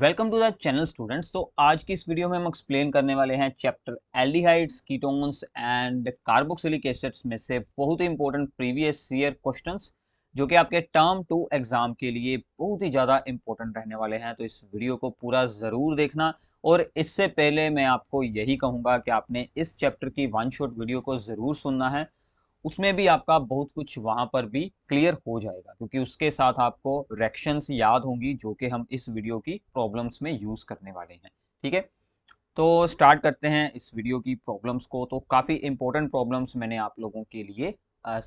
Welcome to the channel students तो आज की इस वीडियो में हम एक्सप्लेन करने वाले हैं chapter aldehydes ketones and carboxylic acids में से बहुत ही इंपॉर्टेंट प्रीवियस ईयर क्वेश्चंस जो कि आपके टर्म टू एग्जाम के लिए बहुत ही ज़्यादा इंपॉर्टेंट रहने वाले हैं तो इस वीडियो को पूरा ज़रूर देखना और इससे पहले मैं आपको यही कहूँगा कि आपने इस चैप्टर की वन शॉट वीडियो को ज़रूर सुनना है उसमें भी आपका बहुत कुछ वहां पर भी क्लियर हो जाएगा क्योंकि उसके साथ आपको रेक्शंस याद होंगी जो कि हम इस वीडियो की प्रॉब्लम्स में यूज करने वाले हैं ठीक है तो स्टार्ट करते हैं इस वीडियो की प्रॉब्लम्स को तो काफ़ी इंपॉर्टेंट प्रॉब्लम्स मैंने आप लोगों के लिए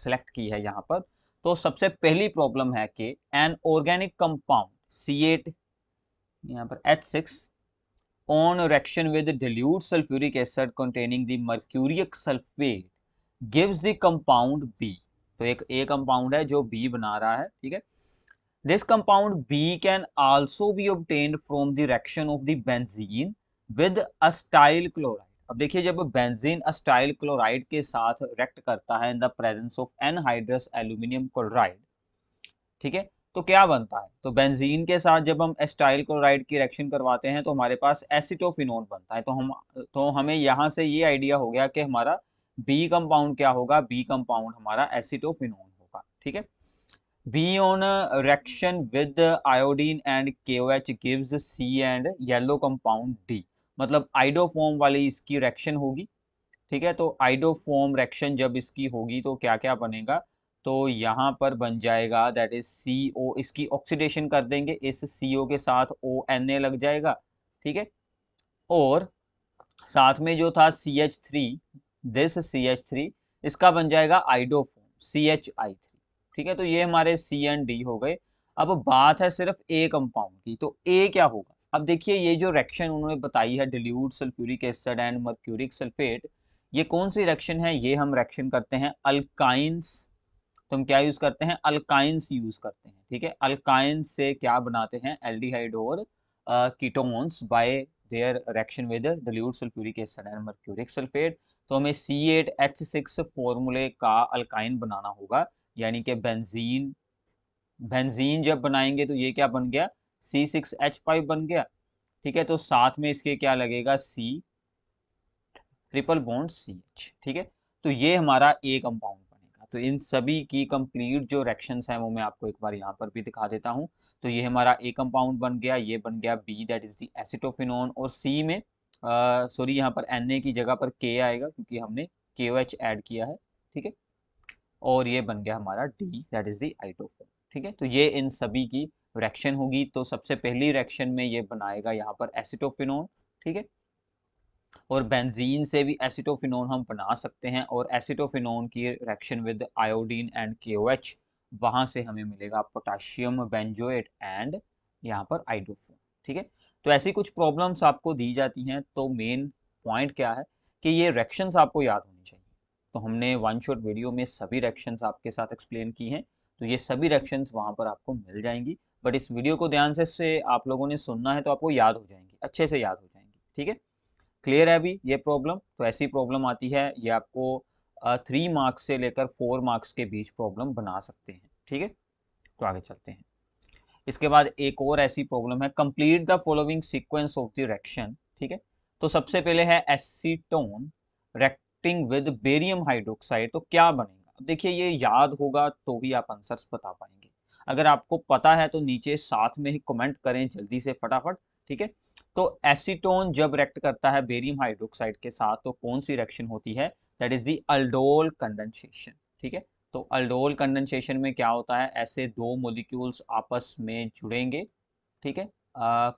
सेलेक्ट की है यहाँ पर तो सबसे पहली प्रॉब्लम है कि an organic compound C eight यहाँ पर H six on with dilute sulphuric sulfuric containing containing the mercuric gives the compound B तो एक ए कंपाउंड है जो बी बना रहा है ठीक है this compound B can also be obtained from the reaction of the benzene with acetyl chloride अब देखिए जब बेंजीन अस्टाइल क्लोराइड के साथ रिएक्ट करता है in the presence of anhydrous aluminium chloride ठीक है तो क्या बनता है तो बेंजीन के साथ जब हम एस्टाइल क्लोराइड की रिएक्शन करवाते हैं तो हमारे पास एसिटोफिनोन बनता है तो हम तो हमें यहाँ से ये आइडिया हो गया कि हमारा बी कंपाउंड क्या होगा बी कंपाउंड हमारा एसिटोफिनोन होगा ठीक है B on reaction with iodine and K gives C and yellow compound D मतलब आइडोफॉर्म वाली इसकी रिएक्शन होगी ठीक है तो आइडोफॉर्म रेक्शन जब इसकी होगी तो क्या क्या बनेगा तो यहाँ पर बन जाएगा दैट इज सी ओ इसकी ऑक्सीडेशन कर देंगे इस सी ओ के साथ ओ एन ए लग जाएगा ठीक है और साथ में जो था C H three this C H three इसका बन जाएगा iodoform C H I three ठीक है तो ये हमारे सी एन डी हो गए अब बात है सिर्फ ए कंपाउंड की तो ए क्या होगा अब देखिए ये जो रिएक्शन उन्होंने बताई है dilute sulphuric acid and mercuric sulphate ये कौन सी रिएक्शन है ये हम रिएक्शन करते हैं अल्काइंस तो हम क्या यूज करते हैं अल्काइंस यूज करते हैं ठीक है अल्काइंस से क्या बनाते हैं एल्डिहाइड और ketones by their reaction with dilute sulphuric acid and mercuric sulphate तो हमें सी एट एच सिक्स फॉर्मूले का अल्काइन बनाना होगा यानी कि बेंजीन बेंजीन जब बनाएंगे तो ये क्या बन गया सी सिक्स एच फाइव बन गया ठीक है तो साथ में इसके क्या लगेगा C triple bond C H ठीक है तो ये हमारा ए कंपाउंड बनेगा तो इन सभी की कंप्लीट जो रेक्शन है वो मैं आपको एक बार यहाँ पर भी दिखा देता हूँ तो ये हमारा ए कंपाउंड बन गया ये बन गया B that is the acetophenone और सी में सॉरी यहाँ पर एन ए की जगह पर के आएगा क्योंकि हमने के ओ एच एड किया है ठीक है और ये बन गया हमारा D that is the iodoform ठीक है तो ये इन सभी की रिएक्शन होगी तो सबसे पहली रिएक्शन में ये बनाएगा यहाँ पर एसिटोफिनोन ठीक है और बेंजीन से भी एसिटोफिनोन हम बना सकते हैं और एसिटोफिनोन की रिएक्शन विद आयोडीन एंड के ओ एच वहां से हमें मिलेगा पोटाशियम बेंजोएट एंड यहाँ पर आइडोफोन ठीक है तो ऐसी कुछ प्रॉब्लम्स आपको दी जाती हैं तो मेन पॉइंट क्या है कि ये रेक्शंस आपको याद होनी चाहिए तो हमने वन शॉट वीडियो में सभी रेक्शंस आपके साथ एक्सप्लेन की हैं तो ये सभी रेक्शंस वहाँ पर आपको मिल जाएंगी बट इस वीडियो को ध्यान से से आप लोगों ने सुनना है तो आपको याद हो जाएंगी अच्छे से याद हो जाएंगी ठीक है क्लियर है अभी ये प्रॉब्लम तो ऐसी प्रॉब्लम आती है ये आपको थ्री मार्क्स से लेकर फोर मार्क्स के बीच प्रॉब्लम बना सकते हैं ठीक है तो आगे चलते हैं इसके बाद एक और ऐसी प्रॉब्लम है complete the following sequence of the reaction ठीक है तो सबसे पहले है acetone reacting with barium hydroxide तो क्या बनेगा देखिए ये याद होगा तो ही आप आंसर बता पाएंगे अगर आपको पता है तो नीचे साथ में ही कमेंट करें जल्दी से फटाफट ठीक है तो एसीटोन जब रिएक्ट करता है बेरियम हाइड्रोक्साइड के साथ तो कौन सी रिएक्शन होती है that is the aldol condensation ठीक है तो अल्डोल कंडेंसेशन में क्या होता है ऐसे दो मोलिक्यूल्स आपस में जुड़ेंगे ठीक है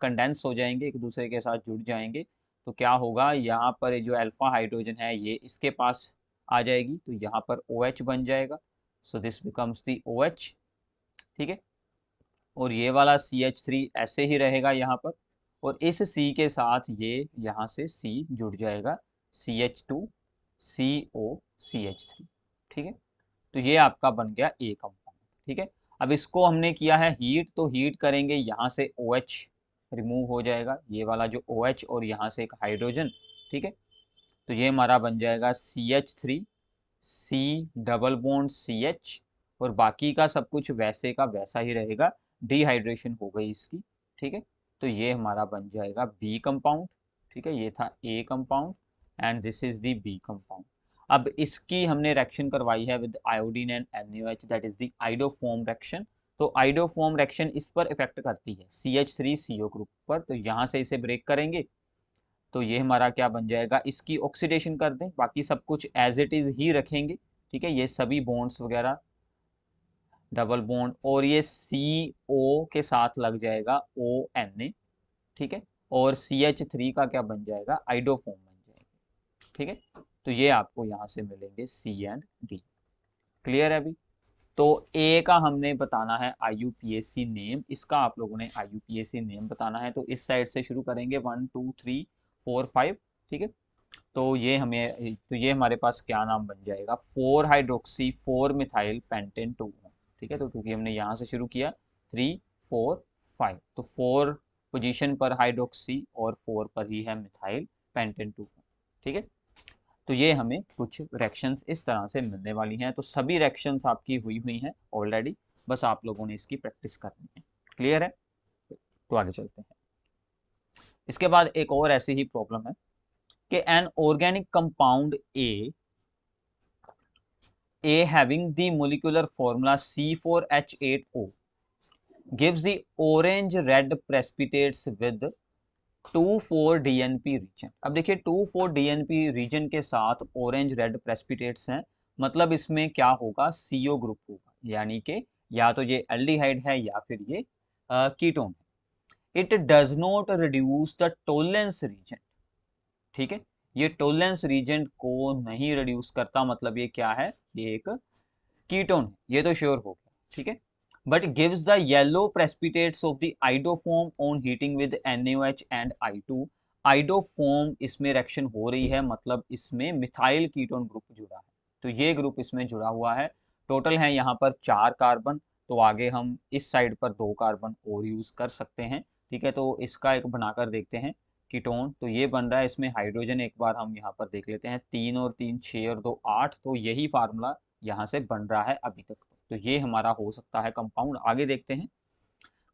कंडेंस हो जाएंगे एक दूसरे के साथ जुड़ जाएंगे तो क्या होगा यहाँ पर जो अल्फा हाइड्रोजन है ये इसके पास आ जाएगी तो यहाँ पर ओ OH बन जाएगा so this becomes the O H ठीक है और ये वाला सी एच थ्री ऐसे ही रहेगा यहाँ पर और इस सी के साथ ये यहाँ से सी जुड़ जाएगा C H two C O C H three ठीक है तो ये आपका बन गया ए कंपाउंड ठीक है अब इसको हमने किया है हीट तो हीट करेंगे यहाँ से ओ OH रिमूव हो जाएगा ये वाला जो ओ OH और यहाँ से एक हाइड्रोजन ठीक है तो ये हमारा बन जाएगा C H three C double bond C H और बाकी का सब कुछ वैसे का वैसा ही रहेगा डिहाइड्रेशन हो गई इसकी ठीक है तो ये हमारा बन जाएगा बी कंपाउंड ठीक है ये था A compound and this is the B compound अब इसकी हमने रिएक्शन करवाई है with iodine and NaOH that is the iodoform reaction तो आइडोफॉर्म रिएक्शन इस पर इफेक्ट करती है C H three C O group पर तो यहाँ से इसे ब्रेक करेंगे तो ये हमारा क्या बन जाएगा इसकी ऑक्सीडेशन कर दें बाकी सब कुछ एज इट इज़ ही रखेंगे ठीक है ये सभी बॉन्ड्स वगैरह डबल बॉन्ड और ये सी ओ के साथ लग जाएगा ओ एन ए ठीक है और सी एच थ्री का क्या बन जाएगा आइडोफॉर्म बन जाएगा ठीक है तो ये आपको यहाँ से मिलेंगे सी एंड डी क्लियर है अभी तो ए का हमने बताना है I U P A C name इसका आप लोगों ने I U P A C name बताना है तो इस साइड से शुरू करेंगे one two three four five ठीक है तो ये हमें तो ये हमारे पास क्या नाम बन जाएगा four hydroxy four methyl pentane two ठीक है तो क्योंकि हमने यहाँ से शुरू किया थ्री फोर फाइव तो फोर पोजीशन पर हाइड्रोक्सी और फोर पर ही है मिथाइल पेंटेन टू ठीक है तो ये हमें कुछ रिएक्शंस इस तरह से मिलने वाली हैं तो सभी रिएक्शंस आपकी हुई हुई हैं ऑलरेडी बस आप लोगों ने इसकी प्रैक्टिस करनी है क्लियर है तो आगे चलते हैं इसके बाद एक और ऐसी ही प्रॉब्लम है कि an organic compound A A C four H eight O gives the orange red precipitates with two four DNP reagent अब देखिए टू फोर डीएनपी रीजन के साथ ऑरेंज रेड प्रेस्पिटेट्स हैं मतलब इसमें क्या होगा सीओ ग्रुप होगा यानी कि या तो ये एल्डिहाइड है या फिर ये कीटोन है it does not reduce the Tollens reagent ठीक है ये टोलेंस रीजेंट को नहीं रिड्यूस करता मतलब ये क्या है ये एक कीटोन है ये तो श्योर हो गया ठीक है but gives the yellow precipitates of the iodoform on heating with NaOH and I2 iodoform इसमें रिएक्शन हो रही है मतलब इसमें मिथाइल कीटोन ग्रुप जुड़ा है तो ये ग्रुप इसमें जुड़ा हुआ है टोटल है यहाँ पर चार कार्बन तो आगे हम इस साइड पर दो कार्बन और यूज कर सकते हैं ठीक है तो इसका एक बनाकर देखते हैं कीटोन तो ये बन रहा है इसमें हाइड्रोजन एक बार हम यहाँ पर देख लेते हैं तीन और तीन छः और दो आठ तो यही फार्मूला यहाँ से बन रहा है अभी तक तो ये हमारा हो सकता है कंपाउंड आगे देखते हैं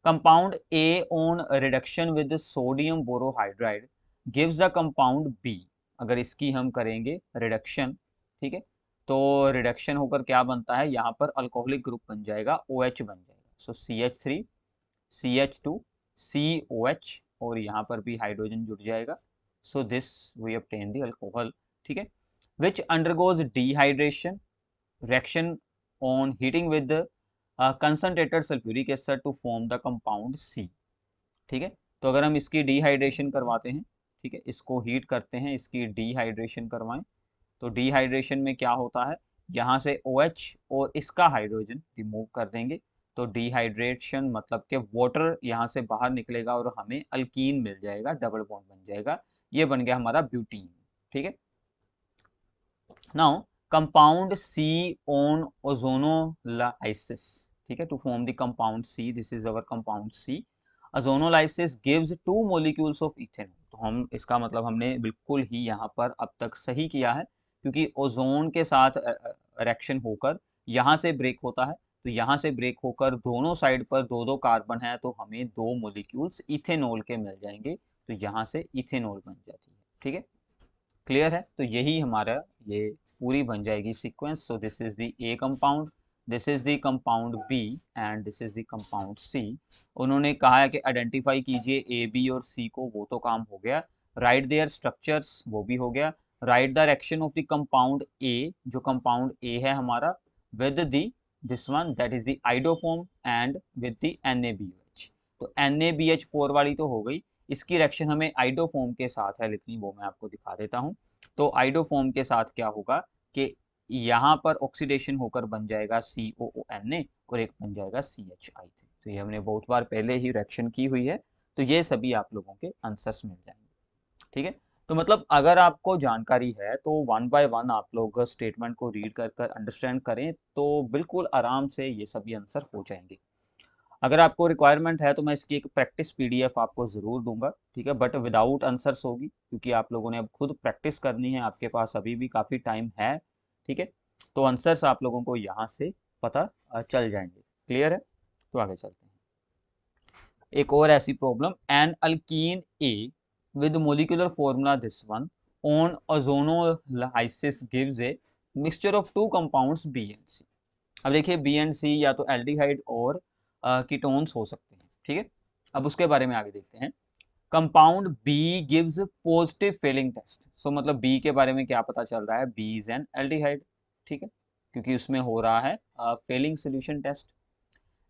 compound A on reduction with sodium borohydride gives the compound B अगर इसकी हम करेंगे रिडक्शन ठीक है तो रिडक्शन होकर क्या बनता है यहाँ पर अल्कोहलिक ग्रुप बन जाएगा ओ OH बन जाएगा so C H three C H two C O H और यहाँ पर भी हाइड्रोजन जुड़ जाएगा so this we obtain the alcohol ठीक है which undergoes dehydration reaction on heating with the uh, concentrated sulfuric acid to form the compound C ठीक है तो अगर हम इसकी डिहाइड्रेशन करवाते हैं ठीक है इसको हीट करते हैं इसकी डिहाइड्रेशन करवाएं तो डिहाइड्रेशन में क्या होता है यहाँ से ओ OH और इसका हाइड्रोजन रिमूव कर देंगे तो डिहाइड्रेशन मतलब के वाटर यहाँ से बाहर निकलेगा और हमें अल्कीन मिल जाएगा डबल बॉन्ड बन जाएगा ये बन गया हमारा ब्यूटीन ठीक है now compound C on ozonolysis ठीक है to form the compound C this is our compound C ozonolysis gives two molecules of ethanol तो हम इसका मतलब हमने बिल्कुल ही यहाँ पर अब तक सही किया है क्योंकि ओजोन के साथ रिएक्शन होकर यहाँ से ब्रेक होता है तो यहाँ से ब्रेक होकर दोनों साइड पर दो दो कार्बन है तो हमें दो मोलिक्यूल्स इथेनॉल के मिल जाएंगे तो यहाँ से इथेनॉल बन जाती है ठीक है क्लियर है तो यही हमारा ये पूरी बन जाएगी sequence so this is the A compound this is the compound B and this is the compound C उन्होंने कहा है कि आइडेंटिफाई कीजिए ए बी और सी को वो तो काम हो गया राइट देयर स्ट्रक्चर्स वो भी हो गया write the direction of the compound A जो कंपाउंड ए है हमारा with the this one that is the iodoform and with the N तो एन फोर वाली तो हो गई इसकी रिएक्शन हमें फॉर्म के साथ है लिखनी वो मैं आपको दिखा देता हूँ तो आइडोफॉर्म के साथ क्या होगा कि यहाँ पर ऑक्सीडेशन होकर बन जाएगा सी ओ ओ एन ए और एक बन जाएगा सी एच आई थ्री तो ये हमने बहुत बार पहले ही रिएक्शन की हुई है तो ये सभी आप लोगों के आंसर्स मिल जाएंगे ठीक है तो मतलब अगर आपको जानकारी है तो वन बाय वन आप लोग स्टेटमेंट को रीड कर कर अंडरस्टैंड करें तो बिल्कुल आराम से ये सभी आंसर हो जाएंगे अगर आपको रिक्वायरमेंट है तो मैं इसकी एक प्रैक्टिस पीडीएफ आपको ज़रूर दूंगा ठीक है बट विदाउट आंसर्स होगी क्योंकि आप लोगों ने अब खुद प्रैक्टिस करनी है आपके पास अभी भी काफ़ी टाइम है ठीक है तो आंसर्स आप लोगों को यहाँ से पता चल जाएंगे क्लियर है तो आगे चलते हैं एक और ऐसी problem an alkene A with molecular formula this one on ozonolysis gives a mixture of two compounds B and C अब देखिए बी एंड सी या तो एल्डिहाइड और कीटोन्स हो सकते हैं ठीक है अब उसके बारे में आगे देखते हैं compound B gives positive Fehling test so मतलब बी के बारे में क्या पता चल रहा है बी इज एन एल्डिहाइड ठीक है क्योंकि उसमें हो रहा है Fehling solution test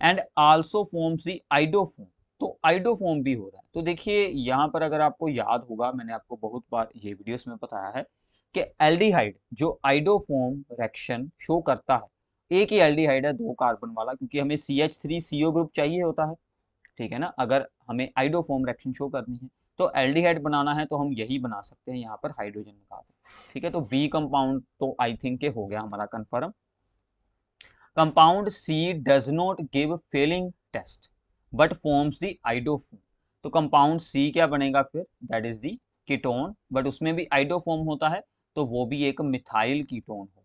and also forms the iodoform तो आइडोफोम भी हो रहा है तो देखिए यहाँ पर अगर आपको याद होगा मैंने आपको बहुत बार ये वीडियोस में बताया है कि एल्डिहाइड जो आइडोफोम रिएक्शन शो करता है एक ही एल्डिहाइड है दो कार्बन वाला क्योंकि हमें C H three C O group चाहिए होता है ठीक है ना अगर हमें आइडोफॉर्म रिएक्शन शो करनी है तो एल्डिहाइड बनाना है तो हम यही बना सकते हैं यहाँ पर हाइड्रोजन निकाल ठीक है तो बी कंपाउंड तो आई थिंक के हो गया हमारा confirm compound C does not give Fehling test but forms the iodoform तो कंपाउंड सी क्या बनेगा फिर that is the ketone but उसमें भी आइडोफॉर्म होता है तो वो भी एक मिथाइल कीटोन हो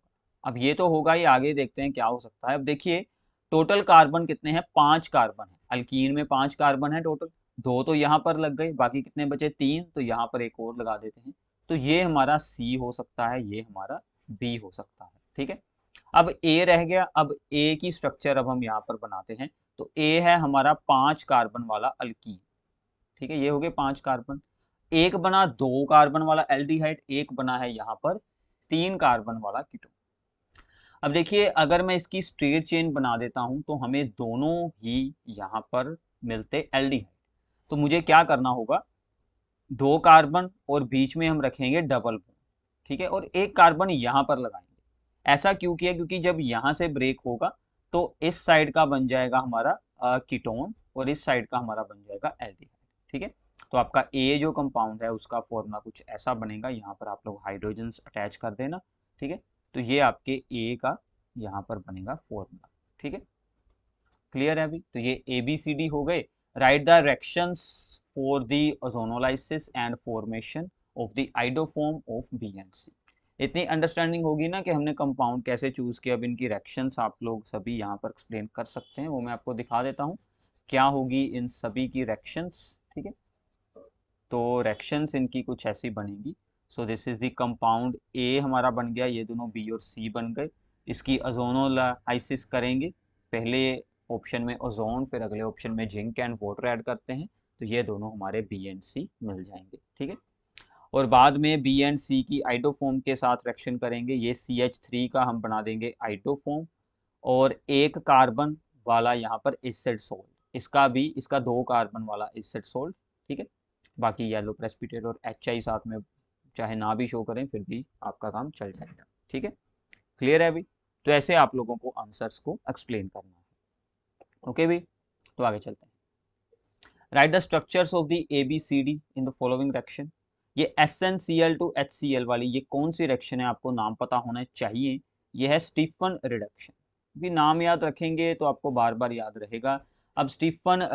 अब ये तो होगा ही आगे देखते हैं क्या हो सकता है अब देखिए टोटल कार्बन कितने हैं पांच कार्बन है अल्कीन में पांच कार्बन है टोटल दो तो यहाँ पर लग गए बाकी कितने बचे तीन तो यहाँ पर एक और लगा देते हैं तो ये हमारा सी हो सकता है ये हमारा बी हो सकता है ठीक है अब ए रह गया अब ए की स्ट्रक्चर अब हम यहाँ पर बनाते हैं तो ए है हमारा पांच कार्बन वाला अल्कीन ठीक है ये हो गए पांच कार्बन एक बना दो कार्बन वाला एल्डिहाइड एक बना है यहाँ पर तीन कार्बन वाला किटो अब देखिए अगर मैं इसकी स्ट्रेट चेन बना देता हूं तो हमें दोनों ही यहाँ पर मिलते एल तो मुझे क्या करना होगा दो कार्बन और बीच में हम रखेंगे डबल ठीक है और एक कार्बन यहाँ पर लगाएंगे ऐसा क्यों किया क्योंकि जब यहाँ से ब्रेक होगा तो इस साइड का बन जाएगा हमारा कीटोन और इस साइड का हमारा बन जाएगा एल ठीक है तो आपका ए जो कंपाउंड है उसका फॉर्मूला कुछ ऐसा बनेगा यहाँ पर आप लोग हाइड्रोजन अटैच कर देना ठीक है तो ये आपके ए का यहाँ पर बनेगा फॉर्मूला ठीक है क्लियर है अभी तो ये ए बी सी डी हो गए write the reaction for the ozonolysis and formation of the iodoform of B and C इतनी अंडरस्टैंडिंग होगी ना कि हमने कंपाउंड कैसे चूज़ किया अब इनकी रेक्शन आप लोग सभी यहाँ पर एक्सप्लेन कर सकते हैं वो मैं आपको दिखा देता हूँ क्या होगी इन सभी की रेक्शन ठीक है तो रेक्शन इनकी कुछ ऐसी बनेगी so this is the compound A हमारा बन गया ये दोनों बी और सी बन गए इसकी ओजोनोलाइसिस करेंगे पहले ऑप्शन में ओजोन फिर अगले ऑप्शन में जिंक एंड वाटर ऐड करते हैं तो ये दोनों हमारे बी एंड सी मिल जाएंगे ठीक है और बाद में बी एंड सी की आइडोफोम के साथ रिएक्शन करेंगे ये सी एच थ्री का हम बना देंगे आइडोफोम और एक कार्बन वाला यहाँ पर एसिड सोल्ट इसका भी इसका दो कार्बन वाला एसिड सोल्ट ठीक है बाकी येलो प्रेस्पिटेट और एच आई साथ में चाहे ना भी शो करें फिर भी आपका काम चल जाएगा ठीक है क्लियर है अभी तो ऐसे आप लोगों को आंसर्स को एक्सप्लेन करना है ओके भी तो आगे चलते हैं write the structures of the A B C D in the following ये S N C L two H C L वाली ये कौन सी रेक्शन है आपको नाम पता होना चाहिए यह है स्टीफन रिडक्शन क्योंकि नाम याद रखेंगे तो आपको बार बार याद रहेगा अब स्टीफन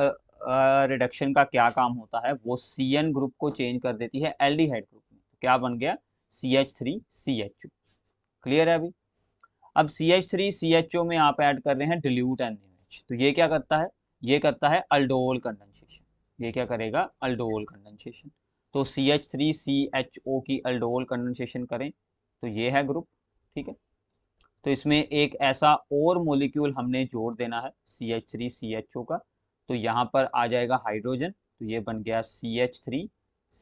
रिडक्शन का क्या काम होता है वो सी एन ग्रुप को चेंज कर देती है एल डी हेड ग्रुप क्या बन गया C H three C H O clear है अभी अब C H three C H O में आप ऐड कर रहे हैं डिल्यूट एन एच तो ये क्या करता है ये करता है अल्डोल कंडेंसेशन ये क्या करेगा अल्डोल कंडेंसेशन तो C H three C H O की अल्डोल कंडेंसेशन करें तो ये है ग्रुप ठीक है तो इसमें एक ऐसा और मोलिक्यूल हमने जोड़ देना है C H three C H O का तो यहाँ पर आ जाएगा हाइड्रोजन तो ये बन गया C H three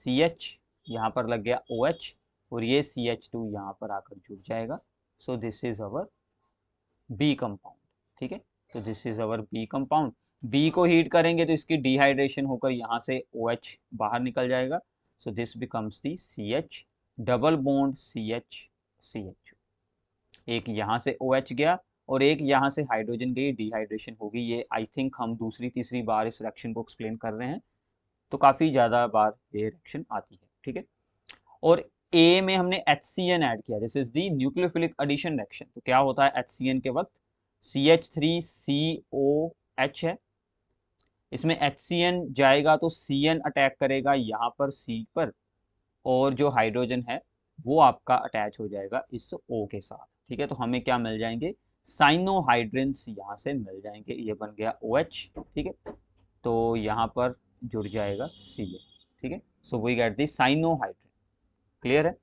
C H यहाँ पर लग गया ओ OH और ये सी एच टू यहाँ पर आकर जुड़ जाएगा so this is our B compound ठीक है तो this is our B compound B को हीट करेंगे तो इसकी डिहाइड्रेशन होकर यहाँ से ओ OH बाहर निकल जाएगा so this becomes the C H double bond C H C H एक यहाँ से ओ OH गया और एक यहाँ से हाइड्रोजन गई डिहाइड्रेशन होगी ये आई थिंक हम दूसरी तीसरी बार इस रिएक्शन को एक्सप्लेन कर रहे हैं तो काफ़ी ज़्यादा बार ये रिएक्शन आती है ठीक है और ए में हमने एच सी एन एड किया this is the nucleophilic addition reaction तो क्या होता है एच सी एन के वक्त C H three C O H है इसमें एच सी एन जाएगा तो सी एन अटैक करेगा यहाँ पर सी पर और जो हाइड्रोजन है वो आपका अटैच हो जाएगा इस ओ के साथ ठीक है तो हमें क्या मिल जाएंगे साइनोहाइड्रेंस यहाँ से मिल जाएंगे ये बन गया ओ OH, एच ठीक है तो यहाँ पर जुड़ जाएगा सी एन ठीक है so we get the cyanohydrin clear है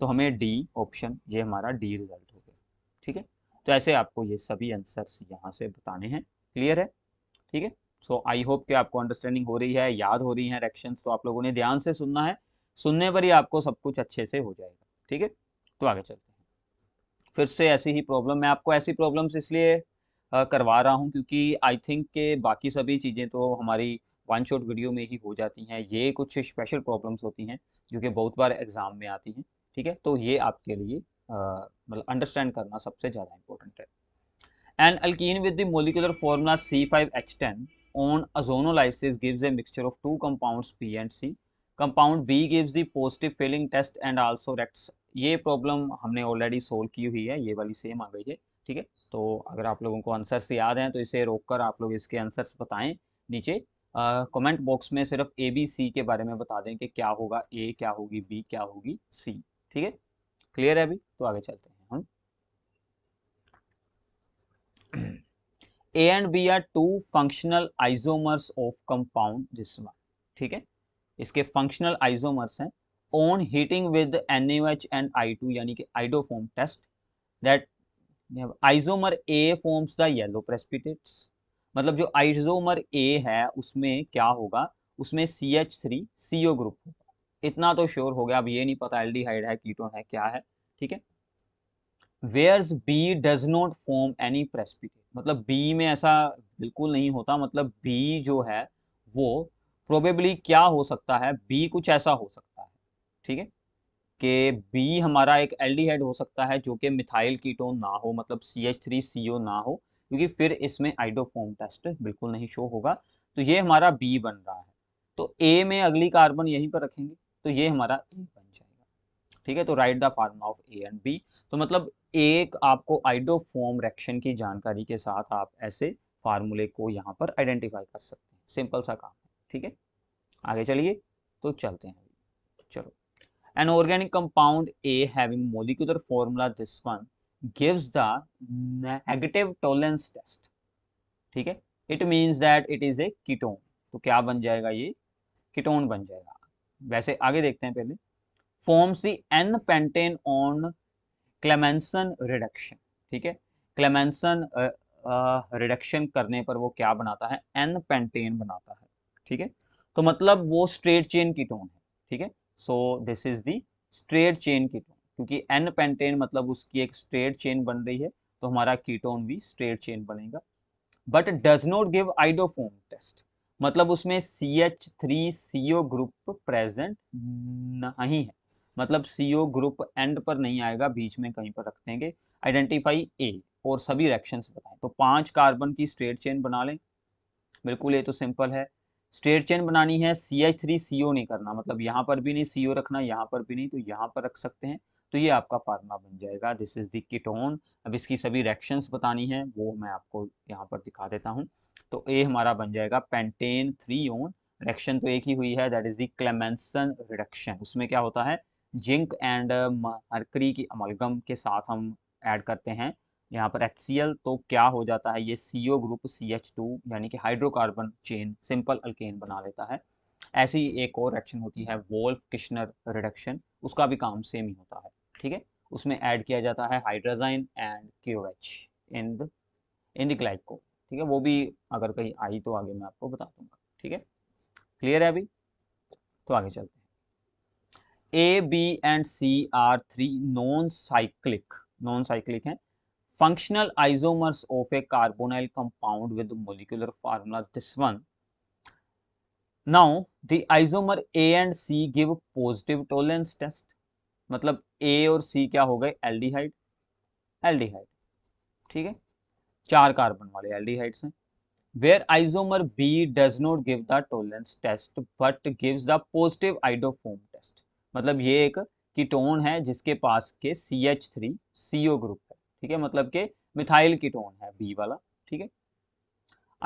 तो हमें डी ऑप्शन ये हमारा डी रिजल्ट हो गया ठीक है तो ऐसे आपको ये सभी आंसर्स यहाँ से बताने हैं क्लियर है ठीक है सो आई होप कि आपको अंडरस्टैंडिंग हो रही है याद हो रही है रेक्शन तो आप लोगों ने ध्यान से सुनना है सुनने पर ही आपको सब कुछ अच्छे से हो जाएगा ठीक है तो आगे चलते हैं फिर से ऐसी ही प्रॉब्लम मैं आपको ऐसी प्रॉब्लम्स इसलिए करवा रहा हूँ क्योंकि आई थिंक के बाकी सभी चीज़ें तो हमारी वन शॉट वीडियो में ही हो जाती हैं ये कुछ स्पेशल प्रॉब्लम्स होती हैं जो कि बहुत बार एग्ज़ाम में आती हैं ठीक है तो ये आपके लिए मतलब अंडरस्टैंड करना सबसे ज़्यादा इंपॉर्टेंट है and alkene with the molecular formula C five H ten on ozonolysis gives a mixture of two compounds B and C compound B gives the positive failing test and also reacts ये problem हमने already solve की हुई है ये वाली same आ गई है ठीक है तो अगर आप लोगों को आंसर्स याद हैं तो इसे रोककर आप लोग इसके आंसर्स बताएं नीचे कमेंट बॉक्स में सिर्फ ए बी सी के बारे में बता दें कि क्या होगा ए क्या होगी बी क्या होगी सी ठीक है क्लियर है अभी तो आगे चलते हैं हम A and B are two functional isomers of compound जिसमें ठीक है इसके फंक्शनल आइसोमर्स हैं on heating with N and I two यानी कि iodoform test that isomer A forms the yellow precipitates मतलब जो आइसोमर ए है उसमें क्या होगा उसमें C H three C O group होगा इतना तो श्योर हो गया अब ये नहीं पता एल्डिहाइड है कीटोन है क्या है ठीक है where B does not form any precipitate मतलब बी में ऐसा बिल्कुल नहीं होता मतलब बी जो है वो प्रोबेबली क्या हो सकता है बी कुछ ऐसा हो सकता है ठीक है कि बी हमारा एक एल्डिहाइड हो सकता है जो कि मिथाइल कीटोन ना हो मतलब सी एच थ्री सी ओ ना हो क्योंकि फिर इसमें आइडोफॉर्म टेस्ट बिल्कुल नहीं शो होगा तो ये हमारा बी बन रहा है तो ए में अगली कार्बन यहीं पर रखेंगे तो ये हमारा ए बन जाएगा ठीक है तो write the formula of A and B तो मतलब एक आपको आइडोफॉर्म रिएक्शन की जानकारी के साथ आप ऐसे फार्मूले को यहाँ पर आइडेंटिफाई कर सकते हैं सिंपल सा काम है ठीक है आगे चलिए तो चलते हैं चलो an organic compound A having molecular formula this one gives the negative tolerance test ठीक है it means that it is a ketone तो क्या बन जाएगा ये कीटोन बन जाएगा वैसे आगे देखते हैं पहले forms the N pentane on Clemmensen reduction ठीक है क्लेमेंसन रिडक्शन करने पर वो क्या बनाता है एन पेंटेन बनाता है ठीक है तो मतलब वो स्ट्रेट चेन कीटोन है ठीक है so this is the straight chain ketone क्योंकि एन पेंटेन मतलब उसकी एक स्ट्रेट चेन बन रही है तो हमारा कीटोन भी स्ट्रेट चेन बनेगा but does not give iodoform test मतलब उसमें C H three C O group present नहीं है मतलब सी ओ ग्रुप एंड पर नहीं आएगा बीच में कहीं पर रख देंगे आइडेंटिफाई ए और सभी रिएक्शंस बताएं तो पांच कार्बन की स्ट्रेट चेन बना लें बिल्कुल ये तो सिंपल है स्ट्रेट चेन बनानी है सी एच थ्री सी ओ नहीं करना मतलब यहाँ पर भी नहीं सी ओ रखना यहाँ पर भी नहीं तो यहाँ पर रख सकते हैं तो ये आपका फार्मूला बन जाएगा दिस इज दिटोन कीटोन अब इसकी सभी रिएक्शंस बतानी है वो मैं आपको यहाँ पर दिखा देता हूँ तो ए हमारा बन जाएगा पेंटेन थ्री ओन रिएक्शन तो एक ही हुई है that is the Clemmensen reduction उसमें क्या होता है जिंक एंड मरकरी की अमलगम के साथ हम ऐड करते हैं यहाँ पर एच तो क्या हो जाता है ये CO ग्रुप सी यानी कि हाइड्रोकार्बन चेन सिंपल अल्केन बना लेता है ऐसी एक और रिएक्शन होती है वोल्फ किश्नर रिडक्शन उसका भी काम सेम ही होता है ठीक है उसमें ऐड किया जाता है hydrazine and Q H in the in the glycol ठीक है वो भी अगर कहीं आई तो आगे मैं आपको बता दूंगा ठीक है क्लियर है अभी तो आगे चलते हैं A B and C are three non cyclic non cyclic हैं functional isomers of a carbonyl compound with molecular formula this one now the isomer A and C give positive Tollens test मतलब A और सी क्या हो गए aldehyde aldehyde ठीक है चार carbon वाले एल्डिहाइड हैं where isomer B does not give the Tollens test but gives the positive iodoform test मतलब ये एक कीटोन है जिसके पास के C H three C O group है ठीक है मतलब के मिथाइल कीटोन है बी वाला ठीक है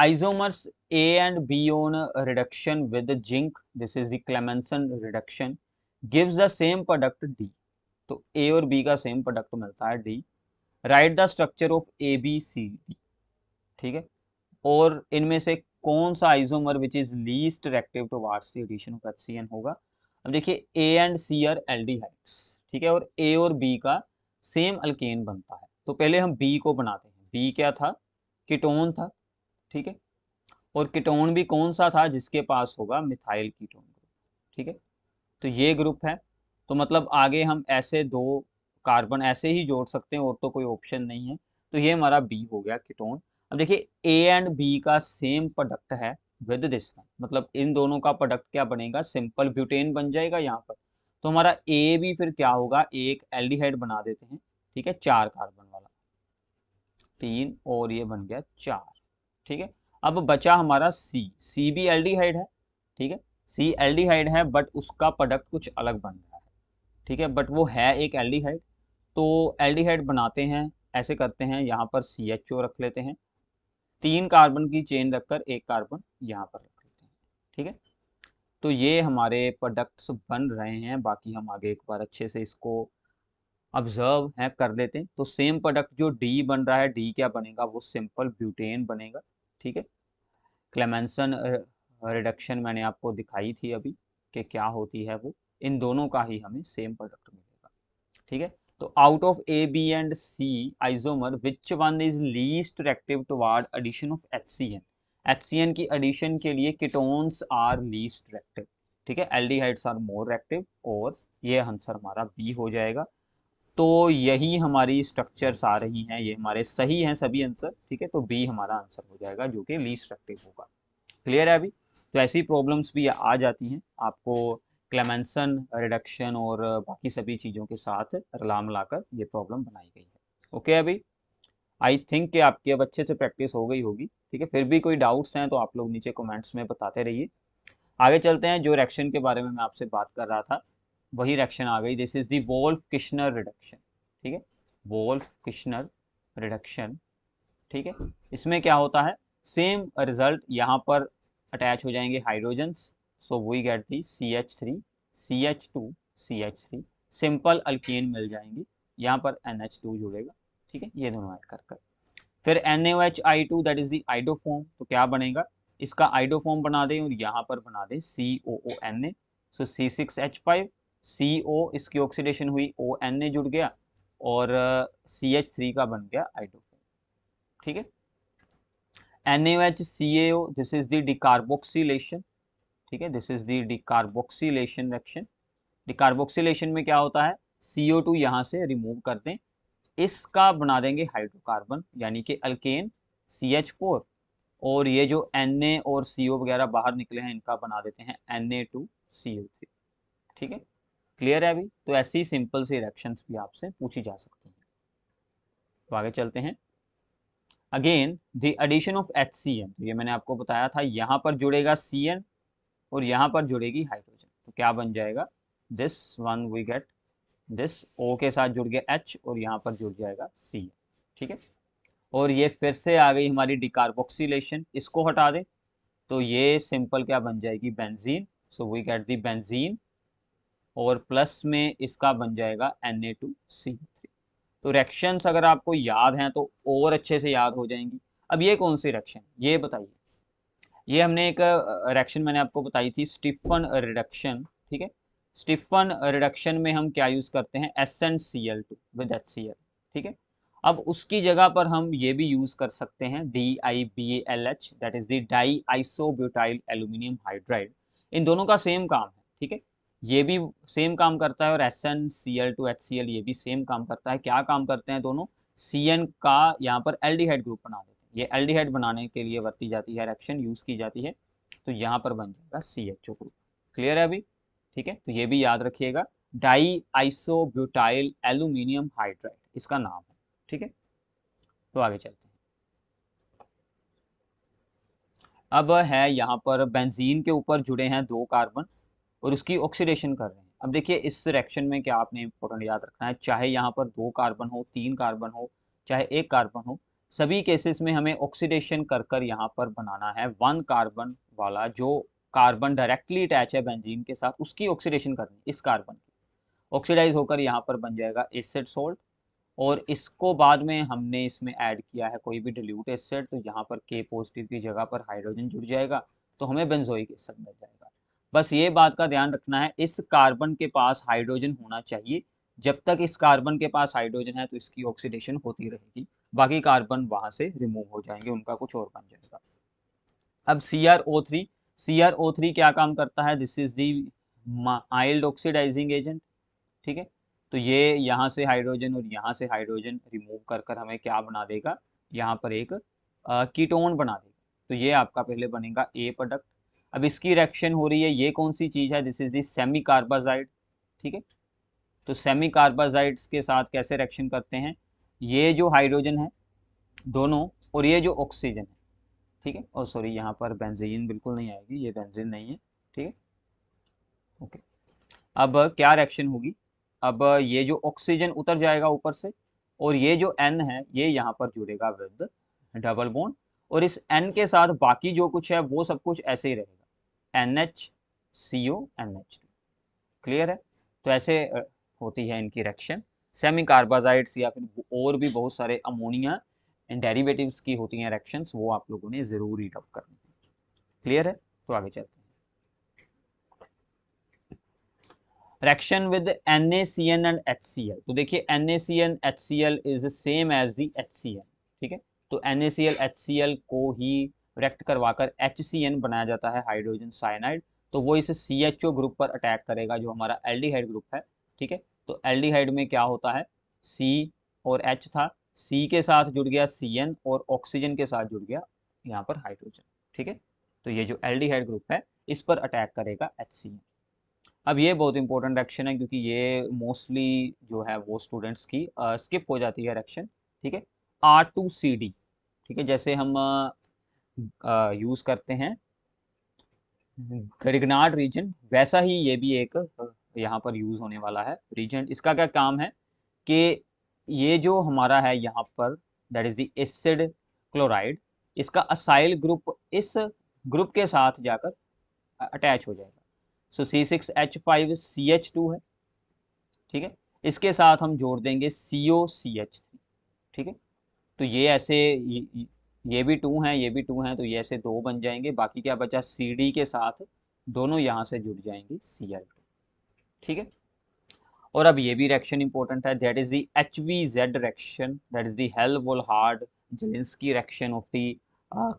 isomers A and B on reduction with zinc this is the Clemmensen reduction gives the same product D तो ए और बी का सेम प्रोडक्ट मिलता है D write the structure of A B C D ठीक है और इनमें से कौन सा isomer which is least reactive towards the addition of HCN होगा अब देखिए A and C are aldehydes ठीक है और ए और बी का सेम अल्केन बनता है तो पहले हम बी को बनाते हैं बी क्या था कीटोन था ठीक है और कीटोन भी कौन सा था जिसके पास होगा मिथाइल कीटोन ठीक है तो ये ग्रुप है तो मतलब आगे हम ऐसे दो कार्बन ऐसे ही जोड़ सकते हैं और तो कोई ऑप्शन नहीं है तो ये हमारा बी हो गया किटोन अब देखिए ए एंड बी का सेम प्रोडक्ट है विद दिस मतलब इन दोनों का प्रोडक्ट क्या बनेगा सिंपल ब्यूटेन बन जाएगा यहाँ पर तो हमारा ए भी फिर क्या होगा एक एल्डिहाइड बना देते हैं ठीक है चार कार्बन वाला तीन और ये बन गया चार ठीक है अब बचा हमारा सी सी भी एल्डिहाइड है ठीक है सी एल्डिहाइड है बट उसका प्रोडक्ट कुछ अलग बन रहा है ठीक है बट वो है एक एल्डिहाइड तो एल्डिहाइड बनाते हैं ऐसे करते हैं यहाँ पर सी एच ओ रख लेते हैं तीन कार्बन की चेन रखकर एक कार्बन यहाँ पर रख लेते हैं ठीक है तो ये हमारे प्रोडक्ट्स बन रहे हैं बाकी हम आगे एक बार अच्छे से इसको ऑब्जर्व है कर लेते हैं तो सेम प्रोडक्ट जो डी बन रहा है डी क्या बनेगा वो सिंपल ब्यूटेन बनेगा ठीक है क्लेमेंसन रिडक्शन मैंने आपको दिखाई थी अभी कि क्या होती है वो इन दोनों का ही हमें सेम प्रोडक्ट मिलेगा ठीक है तो out of A B and C isomer which one is least reactive toward addition of H HCN की एडिशन के लिए कीटोन्स आर लीस्ट रिएक्टिव ठीक है एल्डिहाइड्स आर मोर रिएक्टिव और ये आंसर हमारा बी हो जाएगा तो यही हमारी स्ट्रक्चर्स आ रही हैं ये हमारे सही हैं सभी आंसर ठीक है तो बी हमारा आंसर हो जाएगा जो कि लीस्ट रिएक्टिव होगा क्लियर है अभी तो ऐसी प्रॉब्लम्स भी आ जाती हैं आपको क्लेमेंसन रिडक्शन और बाकी सभी चीज़ों के साथ रला मिलाकर ये प्रॉब्लम बनाई गई है ओके अभी आई थिंक कि आपकी अब अच्छे से प्रैक्टिस हो गई होगी ठीक है फिर भी कोई डाउट्स हैं तो आप लोग नीचे कमेंट्स में बताते रहिए आगे चलते हैं जो रिएक्शन के बारे में मैं आपसे बात कर रहा था वही रिएक्शन आ गई this is the Wolff Kishner reduction ठीक है वोल्फ किश्नर रिडक्शन ठीक है इसमें क्या होता है सेम रिजल्ट यहाँ पर अटैच हो जाएंगे hydrogens so we get the C H three C H two C H three simple alkane मिल जाएंगे यहाँ पर एन एच टू जुड़ेगा ठीक है ये दोनों ऐड कर कर फिर N O H I two that is the iodoform तो क्या बनेगा इसका आइडोफॉर्म बना दें और यहाँ पर बना दें C O O N A so C six H five C O इसकी ऑक्सीडेशन हुई ओ एन ए जुड़ गया और सी एच थ्री का बन गया आइडोफॉर्म ठीक है N cao this is the decarboxylation, ठीक है this is the decarboxylation reaction decarboxylation में क्या होता है ओ टू यहाँ से रिमूव कर दें इसका बना देंगे हाइड्रोकार्बन यानी कि अल्केन सी एच फोर और ये जो एन ए और सी ओ वगैरह बाहर निकले हैं इनका बना देते हैं N A two C O three ठीक है क्लियर है अभी तो ऐसी सिंपल सी रिएक्शंस भी आपसे पूछी जा सकती हैं तो आगे चलते हैं again the addition of H C N ये मैंने आपको बताया था यहाँ पर जुड़ेगा सी एन और यहाँ पर जुड़ेगी हाइड्रोजन तो क्या बन जाएगा this one we get this O के साथ जुड़ गया एच और यहाँ पर जुड़ जाएगा सी एन ठीक है और ये फिर से आ गई हमारी डिकार्बोक्सीन इसको हटा दे तो ये सिंपल क्या बन जाएगी benzene so we get the benzene और प्लस में इसका बन जाएगा एन ए टू सी तो रिएक्शंस अगर आपको याद हैं तो और अच्छे से याद हो जाएंगी अब ये कौन सी रिएक्शन ये बताइए ये हमने एक रिएक्शन मैंने आपको बताई थी स्टिफन रिडक्शन ठीक है स्टिफन रिडक्शन में हम क्या यूज़ करते हैं S N C L two with H C L ठीक है अब उसकी जगह पर हम ये भी यूज़ कर सकते हैं D I B L H that is the di isobutyl aluminium hydride इन दोनों का सेम काम है ठीक है ये भी सेम काम करता है और S N C L two H C L ये भी सेम काम करता है क्या काम करते हैं दोनों सी एन का यहाँ पर एल डी हेड ग्रुप बना देते हैं ये एल डी हेड बनाने के लिए वर्ती जाती है रिएक्शन यूज़ की जाती है तो यहाँ पर बन जाएगा C H O group clear है अभी ठीक है तो ये भी याद रखिएगा डाई आइसोब्यूटाइल एल्यूमिनियम हाइड्राइड इसका नाम है ठीक है तो आगे चलते हैं अब है यहाँ पर बेंजीन के ऊपर जुड़े हैं दो कार्बन और उसकी ऑक्सीडेशन कर रहे हैं अब देखिए इस रिएक्शन में क्या आपने इंपॉर्टेंट याद रखना है चाहे यहाँ पर दो कार्बन हो तीन कार्बन हो चाहे एक कार्बन हो सभी केसेस में हमें ऑक्सीडेशन कर कर यहाँ पर बनाना है वन कार्बन वाला जो कार्बन डायरेक्टली अटैच है बेंजीन के साथ उसकी ऑक्सीडेशन करनी इस कार्बन की ऑक्सीडाइज होकर यहाँ पर बन जाएगा एसिड सोल्ट और इसको बाद में हमने इसमें ऐड किया है कोई भी डिल्यूट एसिड तो यहाँ पर के पॉजिटिव की जगह पर हाइड्रोजन जुड़ जाएगा तो हमें बेंजोइक एसिड मिल जाएगा बस ये बात का ध्यान रखना है इस कार्बन के पास हाइड्रोजन होना चाहिए जब तक इस कार्बन के पास हाइड्रोजन है तो इसकी ऑक्सीडेशन होती रहेगी बाकी कार्बन वहां से रिमूव हो जाएंगे उनका कुछ और बन जाएगा अब C R O three C R O three क्या काम करता है this is the mild oxidising agent ठीक है तो ये यहाँ से हाइड्रोजन और यहाँ से हाइड्रोजन रिमूव कर कर हमें क्या बना देगा यहाँ पर एक कीटोन बना देगा तो ये आपका पहले बनेगा ए प्रोडक्ट अब इसकी रिएक्शन हो रही है ये कौन सी चीज़ है this is the semicarbazide ठीक है तो सेमी कार्बाजाइड्स के साथ कैसे रिएक्शन करते हैं ये जो हाइड्रोजन है दोनों और ये जो ऑक्सीजन है ठीक है और oh, सॉरी यहाँ पर बेंजीन बिल्कुल नहीं आएगी ये बेंजीन नहीं है ठीक है ओके अब क्या रिएक्शन होगी अब ये जो ऑक्सीजन उतर जाएगा ऊपर से और ये जो एन है ये यहाँ पर जुड़ेगा विद डबल बोन और इस एन के साथ बाकी जो कुछ है वो सब कुछ ऐसे ही रहेगा N H C O N H clear है तो ऐसे होती है इनकी रिएक्शन सेमी कार्बाजाइड्स या फिर और भी बहुत सारे अमोनिया डेरिवेटिव्स की होती हैं रिएक्शंस वो आप लोगों ने ज़रूर रीड अप करनी है क्लियर है तो आगे चलते हैं reaction with N A C N and H C L तो देखिए N N A C C H L is same as the H C L ठीक है तो N A C L H C L को ही react करवाकर H बनाया जाता है हाइड्रोजन साइनाइड तो वो इसे सी एच ओ ग्रुप पर अटैक करेगा जो हमारा एल्डिहाइड ग्रुप है ठीक है तो हाइड में क्या होता है सी और एच था सी के साथ जुड़ गया सी एन और ऑक्सीजन के साथ जुड़ गया यहाँ पर हाइड्रोजन ठीक है तो ये जो हाइड ग्रुप है इस पर अटैक करेगा एच सी एन अब ये बहुत इंपॉर्टेंट रिएक्शन है क्योंकि ये मोस्टली जो है वो स्टूडेंट्स की स्किप हो जाती है रिएक्शन ठीक है आर टू सी डी ठीक है जैसे हम यूज करते हैं रिगनाड रीजन वैसा ही ये भी एक हाँ। यहाँ पर यूज होने वाला है रीजन इसका क्या काम है कि ये जो हमारा है यहाँ पर that is the acid chloride इसका असाइल ग्रुप इस ग्रुप के साथ जाकर अटैच हो जाएगा so C six H five C H two है ठीक है इसके साथ हम जोड़ देंगे सी ओ सी एच थ्री ठीक है तो ये ऐसे ये भी टू हैं ये भी टू हैं तो ये ऐसे दो बन जाएंगे बाकी क्या बचा सी डी के साथ दोनों यहाँ से जुड़ जाएंगी सी एल टू ठीक है और अब ये भी रिएक्शन इंपॉर्टेंट है that is the H V Z reaction that is the Hell Volhard Zelinsky reaction of the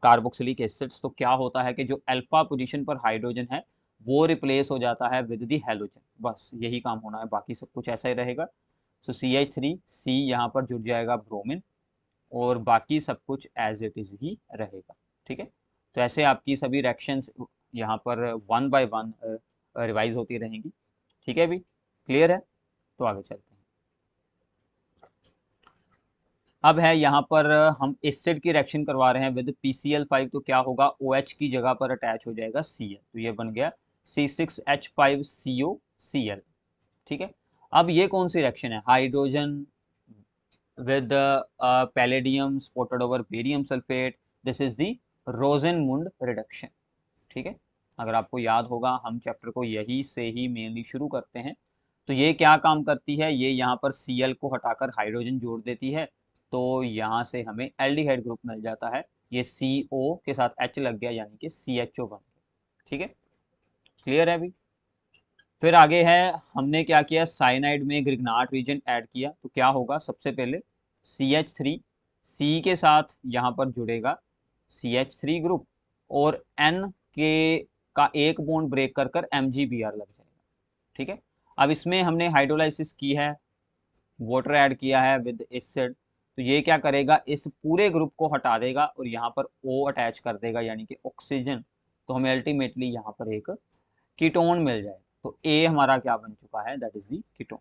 carboxylic acids तो क्या होता है कि जो अल्फा पोजीशन पर हाइड्रोजन है वो रिप्लेस हो जाता है विद दी हेलोजन बस यही काम होना है बाकी सब कुछ ऐसा ही रहेगा सो सी एच थ्री सी यहाँ पर जुड़ जाएगा ब्रोमिन और बाकी सब कुछ एज इट इज ही रहेगा ठीक है तो ऐसे आपकी सभी रिएक्शंस यहाँ पर वन बाय वन रिवाइज होती रहेंगी ठीक है अभी क्लियर है तो आगे चलते हैं अब है यहाँ पर हम एसिड की रिएक्शन करवा रहे हैं with P C L five तो क्या होगा ओ OH की जगह पर अटैच हो जाएगा सी एल तो ये बन गया C six H five C O C L ठीक है अब ये कौन सी रिएक्शन है hydrogen with the uh, palladium spotted over barium sulfate this is the rosenmund reduction ठीक है अगर आपको याद होगा हम चैप्टर को यही से ही मेनली शुरू करते हैं तो ये क्या काम करती है ये यहाँ पर सी को हटाकर हाइड्रोजन जोड़ देती है तो यहाँ से हमें एल्डिहाइड ग्रुप मिल जाता है ये सी के साथ एच लग गया यानी कि सी एच ओ बन गया ठीक है क्लियर है अभी फिर आगे है हमने क्या किया साइनाइड में ग्रिगनाट रीजन ऐड किया तो क्या होगा सबसे पहले सी एच थ्री सी के साथ यहाँ पर जुड़ेगा सी एच थ्री ग्रुप और एन के का एक बोन ब्रेक कर कर एम जी बी आर लग जाएगा ठीक है अब इसमें हमने हाइड्रोलाइसिस की है वाटर ऐड किया है विद एसिड तो ये क्या करेगा इस पूरे ग्रुप को हटा देगा और यहाँ पर ओ अटैच कर देगा यानी कि ऑक्सीजन तो हमें अल्टीमेटली यहाँ पर एक कीटोन मिल जाएगा तो ए हमारा क्या बन चुका है दैट इज दी कीटोन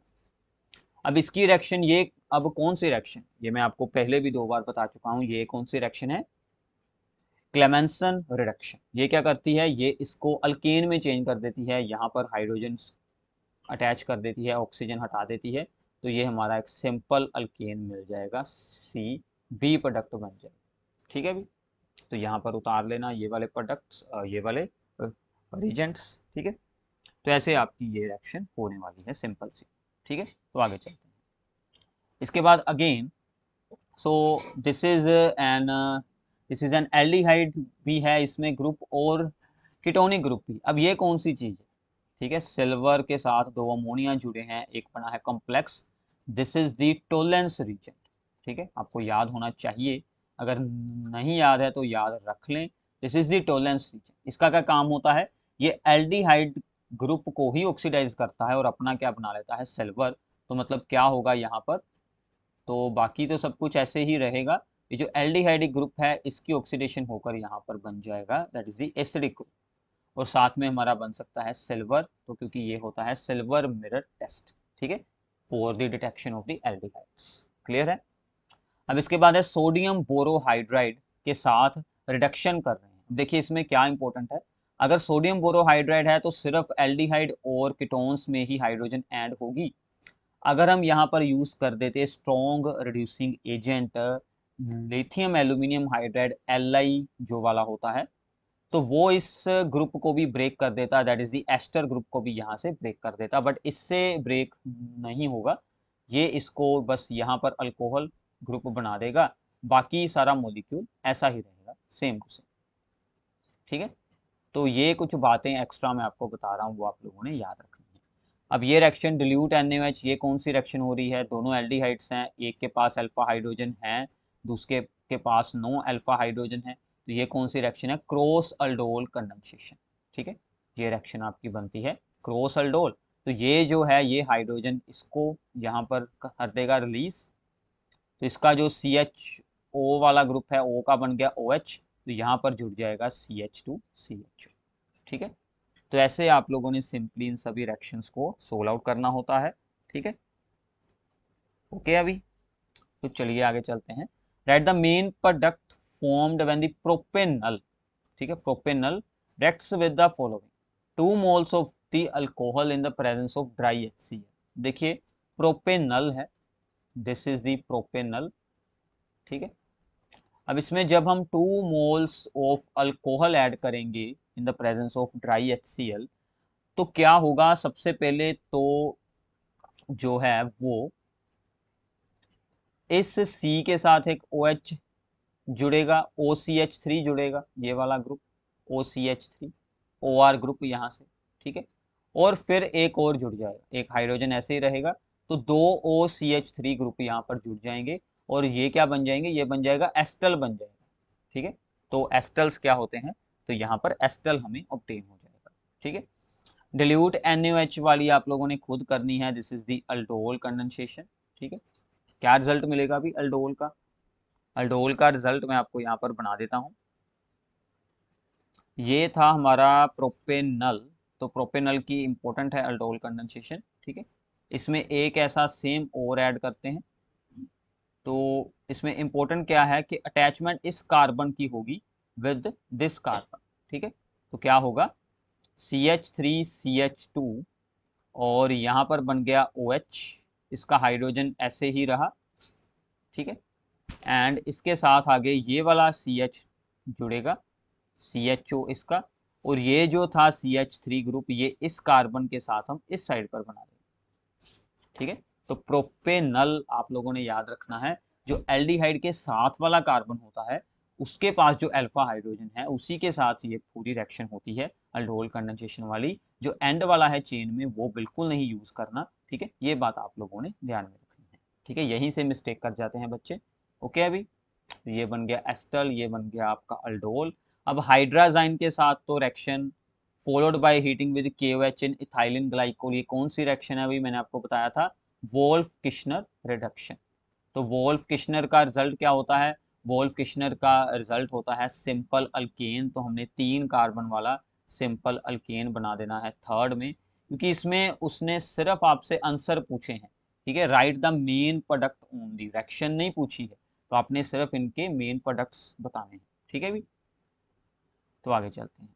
अब इसकी रिएक्शन ये अब कौन सी रिएक्शन ये मैं आपको पहले भी दो बार बता चुका हूं ये कौन सी रिएक्शन है क्लेमेंसन रिडक्शन ये क्या करती है ये इसको अल्केन में चेंज कर देती है यहाँ पर हाइड्रोजन अटैच कर देती है ऑक्सीजन हटा देती है तो ये हमारा एक सिंपल अल्केन मिल जाएगा सी बी प्रोडक्ट बन जाएगा ठीक है भी तो यहाँ पर उतार लेना ये वाले प्रोडक्ट्स ये वाले रिजेंट्स ठीक है तो ऐसे आपकी ये रिएक्शन होने वाली है सिंपल सी ठीक है तो आगे चलते हैं इसके बाद again so this is an this is an aldehyde भी है इसमें ग्रुप और किटोनिक ग्रुप भी अब ये कौन सी चीज़ है ठीक है सिल्वर के साथ दो अमोनिया जुड़े हैं एक बना है complex this is the Tollens reagent ठीक है आपको याद होना चाहिए अगर नहीं याद है तो याद रख लें this is the Tollens reagent इसका क्या काम होता है ये एल्डिहाइड ग्रुप को ही ऑक्सीडाइज करता है और अपना क्या बना लेता है सिल्वर तो मतलब क्या होगा यहाँ पर तो बाकी तो सब कुछ ऐसे ही रहेगा ये जो एल्डिहाइडिक ग्रुप है इसकी ऑक्सीडेशन होकर यहाँ पर बन जाएगा that is the acidic group और साथ में हमारा बन सकता है सिल्वर तो क्योंकि ये होता है सिल्वर मिरर टेस्ट ठीक है for the detection of the aldehydes clear है अब इसके बाद है सोडियम बोरोहाइड्राइड के साथ रिडक्शन कर रहे हैं देखिए इसमें क्या इंपॉर्टेंट है अगर सोडियम बोरोहाइड्राइड है तो सिर्फ एल्डिहाइड और किटोन्स में ही हाइड्रोजन ऐड होगी अगर हम यहाँ पर यूज़ कर देते strong reducing agent lithium aluminium hydride L जो वाला होता है तो वो इस ग्रुप को भी ब्रेक कर देता that is the ester group को भी यहाँ से ब्रेक कर देता बट इससे ब्रेक नहीं होगा ये इसको बस यहाँ पर अल्कोहल ग्रुप बना देगा बाकी सारा मोलिक्यूल ऐसा ही रहेगा सेम टू सेम ठीक है तो ये कुछ बातें एक्स्ट्रा मैं आपको बता रहा हूँ वो आप लोगों ने याद रखनी है अब ये रिएक्शन डिल्यूट एन ये कौन सी रिएक्शन हो रही है दोनों एल्डिहाइड्स हैं एक के पास अल्फा हाइड्रोजन है दूसरे के पास नो अल्फा हाइड्रोजन है तो ये कौन सी रिएक्शन है क्रॉस अल्डोल कंडेंसेशन ठीक है ये रिएक्शन आपकी बनती है क्रॉस अल्डोल तो ये जो है ये हाइड्रोजन इसको यहाँ पर कर देगा रिलीज तो इसका जो सी एच ओ वाला ग्रुप है ओ का बन गया ओ OH, एच तो यहाँ पर जुड़ जाएगा C H two C H ठीक है तो ऐसे आप लोगों ने सिंपली इन सभी रिएक्शंस को सोल आउट करना होता है ठीक है ओके अभी तो चलिए आगे चलते हैं state the main product formed when the propanal ठीक है propanal reacts with the following two moles of the alcohol in the presence of dry H देखिए प्रोपेनल है दिस इज दोपेनल ठीक है अब इसमें जब हम two moles of alcohol add करेंगे in the presence of dry H तो क्या होगा सबसे पहले तो जो है वो इस सी के साथ एक ओ OH एच जुड़ेगा ओ सी एच थ्री जुड़ेगा ये वाला group O C H three O R group यहाँ से ठीक है और फिर एक और जुड़ जाएगा एक हाइड्रोजन ऐसे ही रहेगा तो दो O C H three group यहाँ पर जुड़ जाएंगे और ये क्या बन जाएंगे ये बन जाएगा एस्टल बन जाएगा ठीक है तो एस्टल्स क्या होते हैं तो यहाँ पर एस्टल हमें ऑप्टेन हो जाएगा ठीक है डिल्यूट एन वाली आप लोगों ने खुद करनी है this is the aldol condensation ठीक है क्या रिजल्ट मिलेगा अभी अल्डोल का अल्डोल का रिजल्ट मैं आपको यहाँ पर बना देता हूँ ये था हमारा प्रोपेनल तो प्रोपेनल की इंपॉर्टेंट है अल्डोल कंडेंसेशन ठीक है इसमें एक ऐसा सेम ओवर ऐड करते हैं तो इसमें इम्पोर्टेंट क्या है कि अटैचमेंट इस कार्बन की होगी विद दिस कार्बन ठीक है तो क्या होगा C H three C H two और यहाँ पर बन गया ओ OH, एच इसका हाइड्रोजन ऐसे ही रहा ठीक है एंड इसके साथ आगे ये वाला सी एच जुड़ेगा सी एच ओ इसका और ये जो था सी एच थ्री ग्रुप ये इस कार्बन के साथ हम इस साइड पर बना देंगे ठीक है तो प्रोपेनल आप लोगों ने याद रखना है जो एल्डिहाइड के साथ वाला कार्बन होता है उसके पास जो अल्फा हाइड्रोजन है उसी के साथ ये पूरी रिएक्शन होती है अल्डोल कंडेंसेशन वाली जो एंड वाला है चेन में वो बिल्कुल नहीं यूज करना ठीक है ये बात आप लोगों ने ध्यान में रखनी है ठीक है यहीं से मिस्टेक कर जाते हैं बच्चे ओके अभी ये बन गया एस्टल ये बन गया आपका अल्डोल अब हाइड्राजाइन के साथ तो reaction followed by heating with K H in ethylene glycol ये कौन सी रिएक्शन है अभी मैंने आपको बताया था वोल्फ किश्नर रिडक्शन तो वोल्फ किश्नर का रिजल्ट क्या होता है वोल्फ किश्नर का रिजल्ट होता है सिंपल अल्केन तो हमने तीन कार्बन वाला सिंपल अल्केन बना देना है थर्ड में क्योंकि इसमें उसने सिर्फ आपसे आंसर पूछे हैं ठीक है write the main product on the reaction नहीं पूछी है तो आपने सिर्फ इनके मेन प्रोडक्ट्स बताने हैं ठीक है भी तो आगे चलते हैं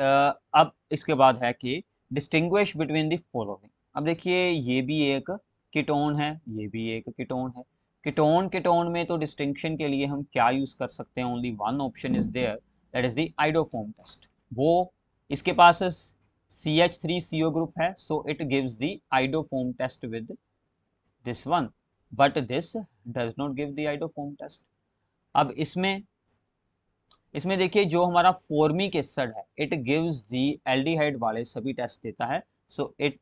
आ, अब इसके बाद है कि डिस्टिंग्विश बिटवीन द फॉलोइंग अब देखिए ये भी एक कीटोन है ये भी एक कीटोन है कीटोन कीटोन में तो डिस्टिंक्शन के लिए हम क्या यूज कर सकते हैं only one option is there that is the iodoform test वो इसके पास C H three C O group है so it gives the iodoform test with this one but this does not give the iodoform test अब इसमें इसमें देखिए जो हमारा फॉर्मिक एसड है इट गिव्स दी एल्डिहाइड वाले सभी टेस्ट देता है सो so इट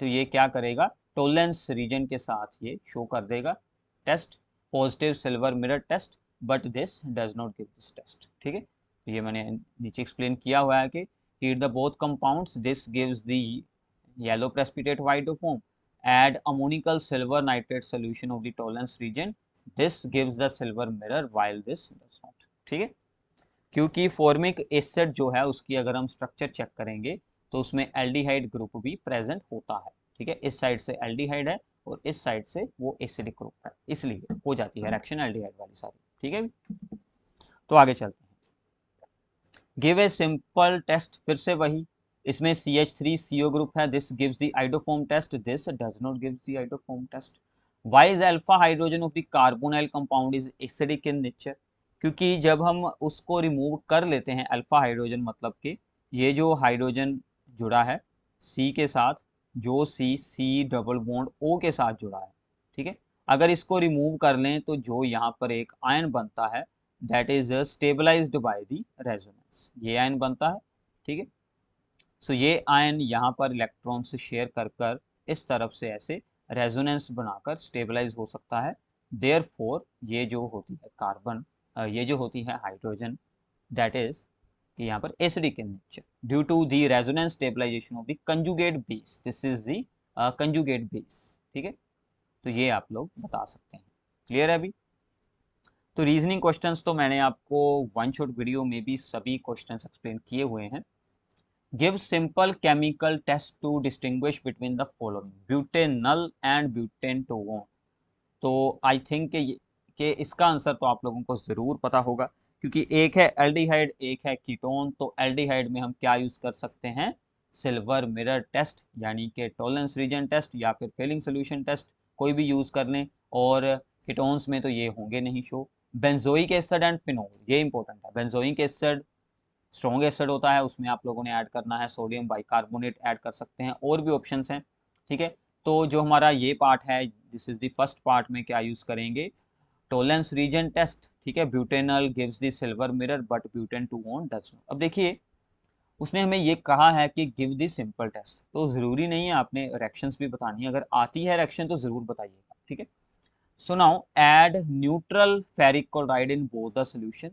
तो ये क्या करेगा टोलेंस रीजन के साथ ये शो कर देगा test positive silver mirror test but this does not give this test ठीक है तो ये मैंने नीचे एक्सप्लेन किया हुआ है कि heat the both compounds this gives the yellow precipitate white add add ammoniacal silver nitrate solution of tolerance region this gives the silver mirror while this does ठीक है क्योंकि फॉर्मिक एसिड जो है उसकी अगर हम स्ट्रक्चर चेक करेंगे तो उसमें एल्डिहाइड ग्रुप भी प्रेजेंट होता है ठीक है इस साइड से एल्डिहाइड है और इस साइड से वो एसिडिक ग्रुप है इसलिए हो जाती है रिएक्शन एल्डिहाइड वाली सारी ठीक है तो आगे चलते हैं गिव ए सिंपल टेस्ट फिर से वही इसमें C H three C O group है this gives the iodoform test this does not gives the iodoform test why is alpha hydrogen of the carbonyl compound is acidic in nature क्योंकि जब हम उसको remove कर लेते हैं alpha hydrogen मतलब कि ये जो हाइड्रोजन जुड़ा है सी के साथ जो सी सी डबल बॉन्ड ओ के साथ जुड़ा है ठीक है अगर इसको रिमूव कर लें तो जो यहाँ पर एक आयन बनता है that is stabilise by the resonance ये आयन बनता है ठीक है सो ये आयन यहाँ पर इलेक्ट्रॉन से शेयर कर कर इस तरफ से ऐसे रेजोनेंस बनाकर स्टेबलाइज हो सकता है देयर ये जो होती है कार्बन ये जो होती है हाइड्रोजन दैट इज कि यहाँ पर acidic in nature due to the resonance stabilisation of the conjugate base this is the conjugate base ठीक है तो ये आप लोग बता सकते हैं क्लियर है अभी तो रीजनिंग क्वेश्चंस तो मैंने आपको वन शॉट वीडियो में भी सभी क्वेश्चंस एक्सप्लेन किए हुए हैं give simple chemical test to distinguish between the following butanal and butanone तो आई थिंक कि इसका आंसर तो आप लोगों को ज़रूर पता होगा क्योंकि एक है एल्डिहाइड एक है कीटोन तो एल्डिहाइड में हम क्या यूज़ कर सकते हैं सिल्वर मिरर टेस्ट यानी कि टोलेंस रीजन टेस्ट या फिर फेलिंग सोल्यूशन टेस्ट कोई भी यूज़ कर लें और कीटोन्स में तो ये होंगे नहीं show benzoic acid and phenol ये इंपॉर्टेंट है बेंजोइक एसिड स्ट्रॉन्ग एसिड होता है उसमें आप लोगों ने ऐड करना है सोडियम बाइकार्बोनेट ऐड कर सकते हैं और भी ऑप्शन हैं ठीक है तो जो हमारा ये पार्ट है this is the first part में क्या यूज़ करेंगे टोलेंस रीजन टेस्ट ठीक है butanal gives the silver mirror but butanone does अब देखिए उसने हमें ये कहा है कि गिव दी सिंपल टेस्ट तो ज़रूरी नहीं है आपने रिएक्शंस भी बतानी है अगर आती है रिएक्शन तो ज़रूर बताइएगा ठीक है so now add neutral ferric chloride in both the solution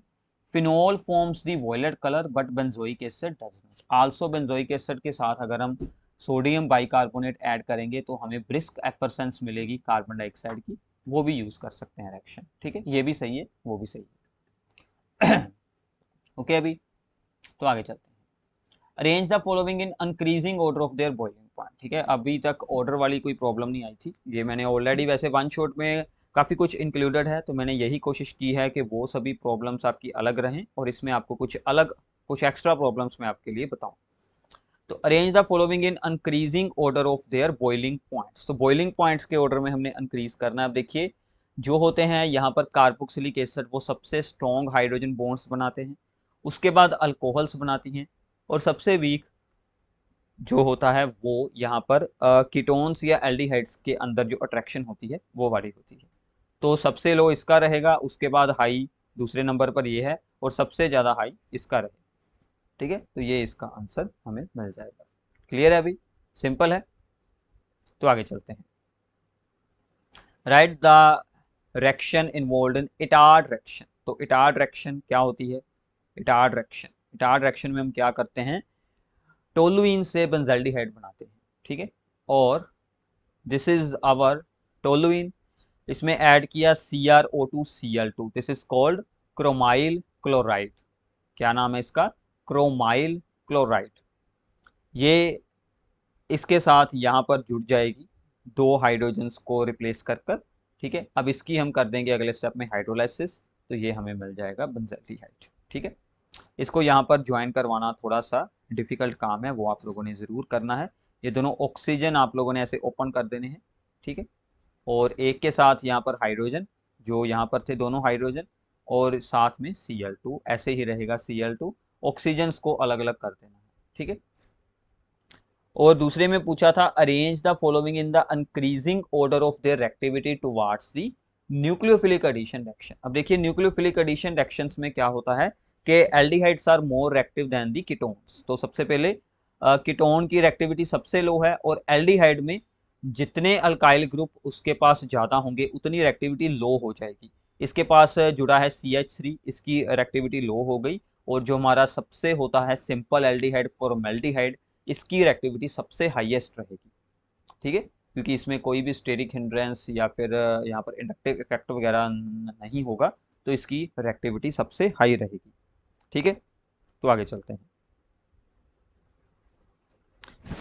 phenol forms the violet colour but benzoic acid does not also benzoic acid के साथ अगर हम सोडियम बाइकार्बोनेट ऐड करेंगे तो हमें ब्रिस्क एफरसेंस मिलेगी कार्बन डाइऑक्साइड की वो भी यूज़ कर सकते हैं एरेक्शन ठीक है ये भी सही है वो भी सही है ओके अभी तो आगे चलते हैं arrange the following in increasing order of their boiling point ठीक है अभी तक ऑर्डर वाली कोई प्रॉब्लम नहीं आई थी ये मैंने ऑलरेडी वैसे वन शॉट में काफ़ी कुछ इंक्लूडेड है तो मैंने यही कोशिश की है कि वो सभी प्रॉब्लम्स आपकी अलग रहें और इसमें आपको कुछ अलग कुछ एक्स्ट्रा प्रॉब्लम्स मैं आपके लिए बताऊँ तो arrange the following in increasing order of their boiling points तो बॉइलिंग पॉइंट्स के ऑर्डर में हमने अनक्रीज करना है आप देखिए जो होते हैं यहाँ पर कार्बोक्सिलिक एसिड वो सबसे स्ट्रॉन्ग हाइड्रोजन बॉन्ड्स बनाते हैं उसके बाद अल्कोहल्स बनाती हैं और सबसे वीक जो होता है वो यहाँ पर कीटोन्स या एल्डिहाइड्स के अंदर जो अट्रैक्शन होती है वो वाली होती है तो सबसे लो इसका रहेगा उसके बाद हाई दूसरे नंबर पर ये है और सबसे ज़्यादा हाई इसका रहेगा ठीक है तो ये इसका आंसर हमें मिल जाएगा क्लियर है अभी सिंपल है तो आगे चलते हैं write the reaction involved in Etard reaction तो इटार्ड रेक्शन क्या होती है इटार्ड रेक्शन इटार्ड रेक्शन में हम क्या करते हैं टोलुइन से बेंजल्डिहाइड बनाते हैं ठीक है और दिस इज आवर टोलुइन इसमें ऐड किया C R O two C L two this is called chromyl chloride क्या नाम है इसका क्रोमाइल क्लोराइड ये इसके साथ यहाँ पर जुड़ जाएगी दो हाइड्रोजन्स को रिप्लेस कर कर ठीक है अब इसकी हम कर देंगे अगले स्टेप में हाइड्रोलाइसिस तो ये हमें मिल जाएगा बंजैल्डिहाइड ठीक है इसको यहाँ पर ज्वाइन करवाना थोड़ा सा डिफिकल्ट काम है वो आप लोगों ने ज़रूर करना है ये दोनों ऑक्सीजन आप लोगों ने ऐसे ओपन कर देने हैं ठीक है और एक के साथ यहाँ पर हाइड्रोजन जो यहाँ पर थे दोनों हाइड्रोजन और साथ में सी ऐसे ही रहेगा सी ऑक्सीजन को अलग अलग कर देना ठीक है और दूसरे में पूछा था arrange the following in the increasing order of their activity towards the nucleophilic addition reaction अब देखिए न्यूक्लियोफिलिक एडिशन रिएक्शन में क्या होता है कि aldehydes are more active than the ketones तो सबसे पहले कीटोन की रेक्टिविटी सबसे लो है और एल्डिहाइड में जितने अल्काइल ग्रुप उसके पास ज़्यादा होंगे उतनी रेक्टिविटी लो हो जाएगी इसके पास जुड़ा है सी एच थ्री इसकी रेक्टिविटी लो हो गई और जो हमारा सबसे होता है सिंपल एल्डिहाइड फॉर्मेल्डिहाइड इसकी रिएक्टिविटी सबसे हाईएस्ट रहेगी ठीक है क्योंकि इसमें कोई भी स्टेरिक हिंड्रेंस या फिर यहाँ पर इंडक्टिव इफेक्ट वगैरह नहीं होगा तो इसकी रिएक्टिविटी सबसे हाई रहेगी ठीक है तो आगे चलते हैं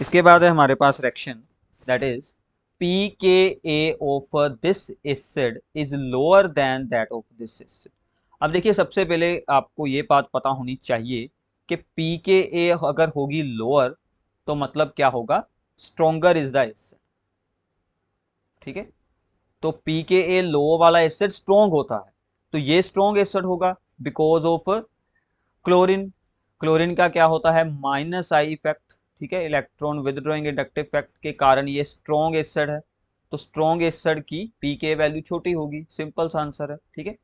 इसके बाद है हमारे पास reaction that is P K A of this acid is lower than that of this acid अब देखिए सबसे पहले आपको ये बात पता होनी चाहिए कि पी के ए अगर होगी लोअर तो मतलब क्या होगा स्ट्रोंगर इज द एसिड ठीक है तो पी के ए लो वाला एसिड स्ट्रोंग होता है तो ये स्ट्रोंग एसिड होगा बिकॉज ऑफ क्लोरिन क्लोरिन का क्या होता है माइनस आई इफेक्ट ठीक है इलेक्ट्रॉन विदड्रॉइंग इंडक्टिव इफेक्ट के कारण ये स्ट्रोंग एसिड है तो स्ट्रोंग एसिड की पी के वैल्यू छोटी होगी सिंपल सा आंसर है ठीक है